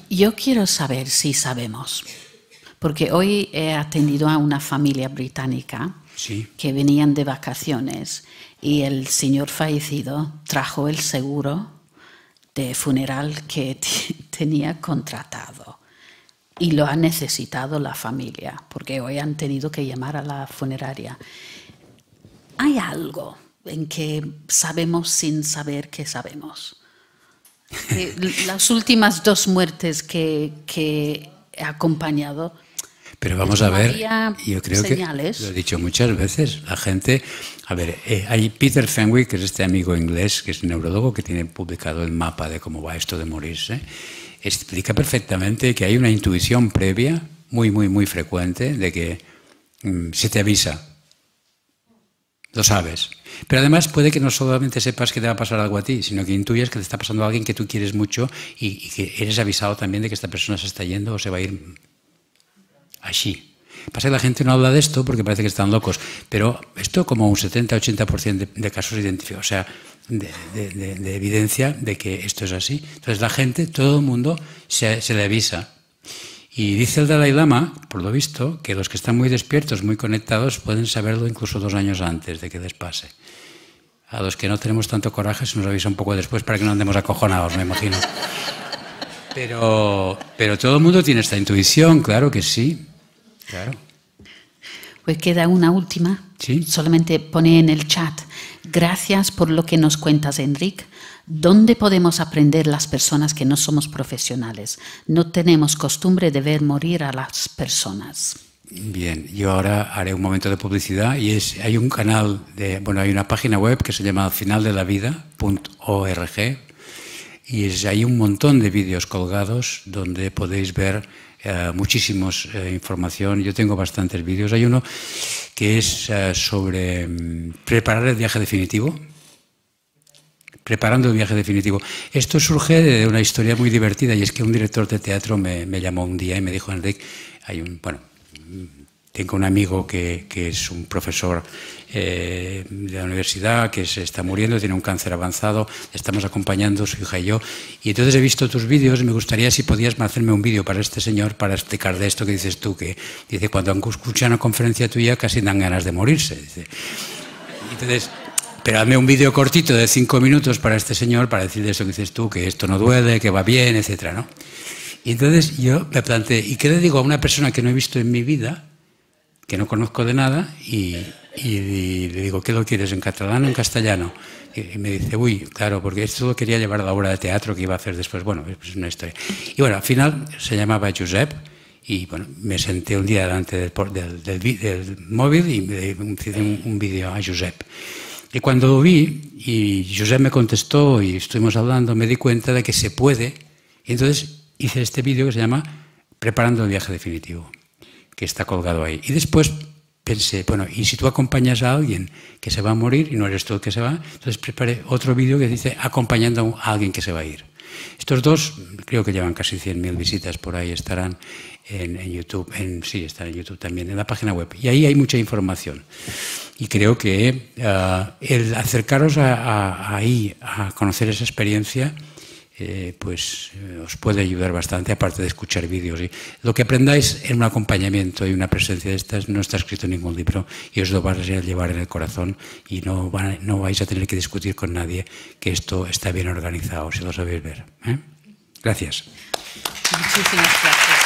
Yo quiero saber si sabemos, porque hoy he atendido a una familia británica que venían de vacaciones y el señor fallecido trajo el seguro de funeral que tenía contratado y lo ha necesitado la familia, porque hoy han tenido que llamar a la funeraria. ¿Hay algo en que sabemos sin saber que sabemos? Eh, las últimas dos muertes que, que he acompañado. Pero vamos a ver, yo creo que lo he dicho muchas veces, la gente... A ver, eh, hay Peter Fenwick, que es este amigo inglés, que es neurólogo, que tiene publicado el mapa de cómo va esto de morirse, explica perfectamente que hay una intuición previa, muy, muy, muy frecuente, de que mm, se te avisa, lo sabes, pero además puede que no solamente sepas que te va a pasar algo a ti, sino que intuyas que te está pasando a alguien que tú quieres mucho y, que eres avisado también de que esta persona se está yendo o se va a ir así. Pasa que la gente no habla de esto porque parece que están locos, pero esto como un 70-80% de, de, casos identificados, o sea, de, evidencia de que esto es así. Entonces la gente, todo el mundo se, se le avisa. Y dice el Dalai Lama, por lo visto, que los que están muy despiertos, muy conectados, pueden saberlo incluso dos años antes de que les pase. A los que no tenemos tanto coraje se nos avisa un poco después para que no andemos acojonados, me imagino. Pero, pero todo el mundo tiene esta intuición, claro que sí. Claro. Pues queda una última. Solamente pone en el chat. Gracias por lo que nos cuentas, Enrique ¿Dónde podemos aprender las personas que no somos profesionales? No tenemos costumbre de ver morir a las personas. Bien, yo ahora haré un momento de publicidad y es, hay un canal, bueno, hay una página web que se llama finaldelavida.org y es, hay un montón de vídeos colgados donde podéis ver muchísima eh, muchísimos eh, información. Yo tengo bastantes vídeos. Hay uno que es eh, sobre mm, preparar el viaje definitivo, preparando el viaje definitivo. Esto surge de una historia muy divertida y es que un director de teatro me, llamó un día y me dijo, Enrique, hay un, bueno, tengo un amigo que, es un profesor eh, de la universidad que se está muriendo, tiene un cáncer avanzado, estamos acompañando su hija y yo. Y entonces he visto tus vídeos y me gustaría si podías hacerme un vídeo para este señor para explicar de esto que dices tú, que dice, cuando escuchan una conferencia tuya casi dan ganas de morirse. Entonces pero hazme un vídeo cortito de cinco minutos para este señor, para decirle eso que dices tú, que esto no duele, que va bien, etc. ¿no? Y entonces yo me planteé, ¿y qué le digo a una persona que no he visto en mi vida, que no conozco de nada, y, le digo, ¿qué lo quieres, en catalán o en castellano? Y, me dice, uy, claro, porque esto lo quería llevar a la obra de teatro que iba a hacer después. Bueno, es una historia. Y bueno, al final se llamaba Josep, y bueno, me senté un día delante del, móvil y me hice un, un vídeo a Josep. Y cuando lo vi, y José me contestó y estuvimos hablando, me di cuenta de que se puede. Y entonces hice este vídeo que se llama Preparando el viaje definitivo, que está colgado ahí. Y después pensé, bueno, ¿y si tú acompañas a alguien que se va a morir y no eres tú el que se va? Entonces preparé otro vídeo que dice acompañando a alguien que se va a ir. Estos dos creo que llevan casi 100.000 visitas por ahí, estarán en, YouTube, en, sí, está en YouTube también, en la página web. Y ahí hay mucha información. Y creo que ah, el acercaros a, ahí, a conocer esa experiencia, eh, pues eh, os puede ayudar bastante, aparte de escuchar vídeos. y Lo que aprendáis en un acompañamiento y una presencia de estas no está escrito en ningún libro y os lo vais a llevar en el corazón y no, no vais a tener que discutir con nadie que esto está bien organizado, si lo sabéis ver. ¿eh? Gracias. Muchísimas gracias.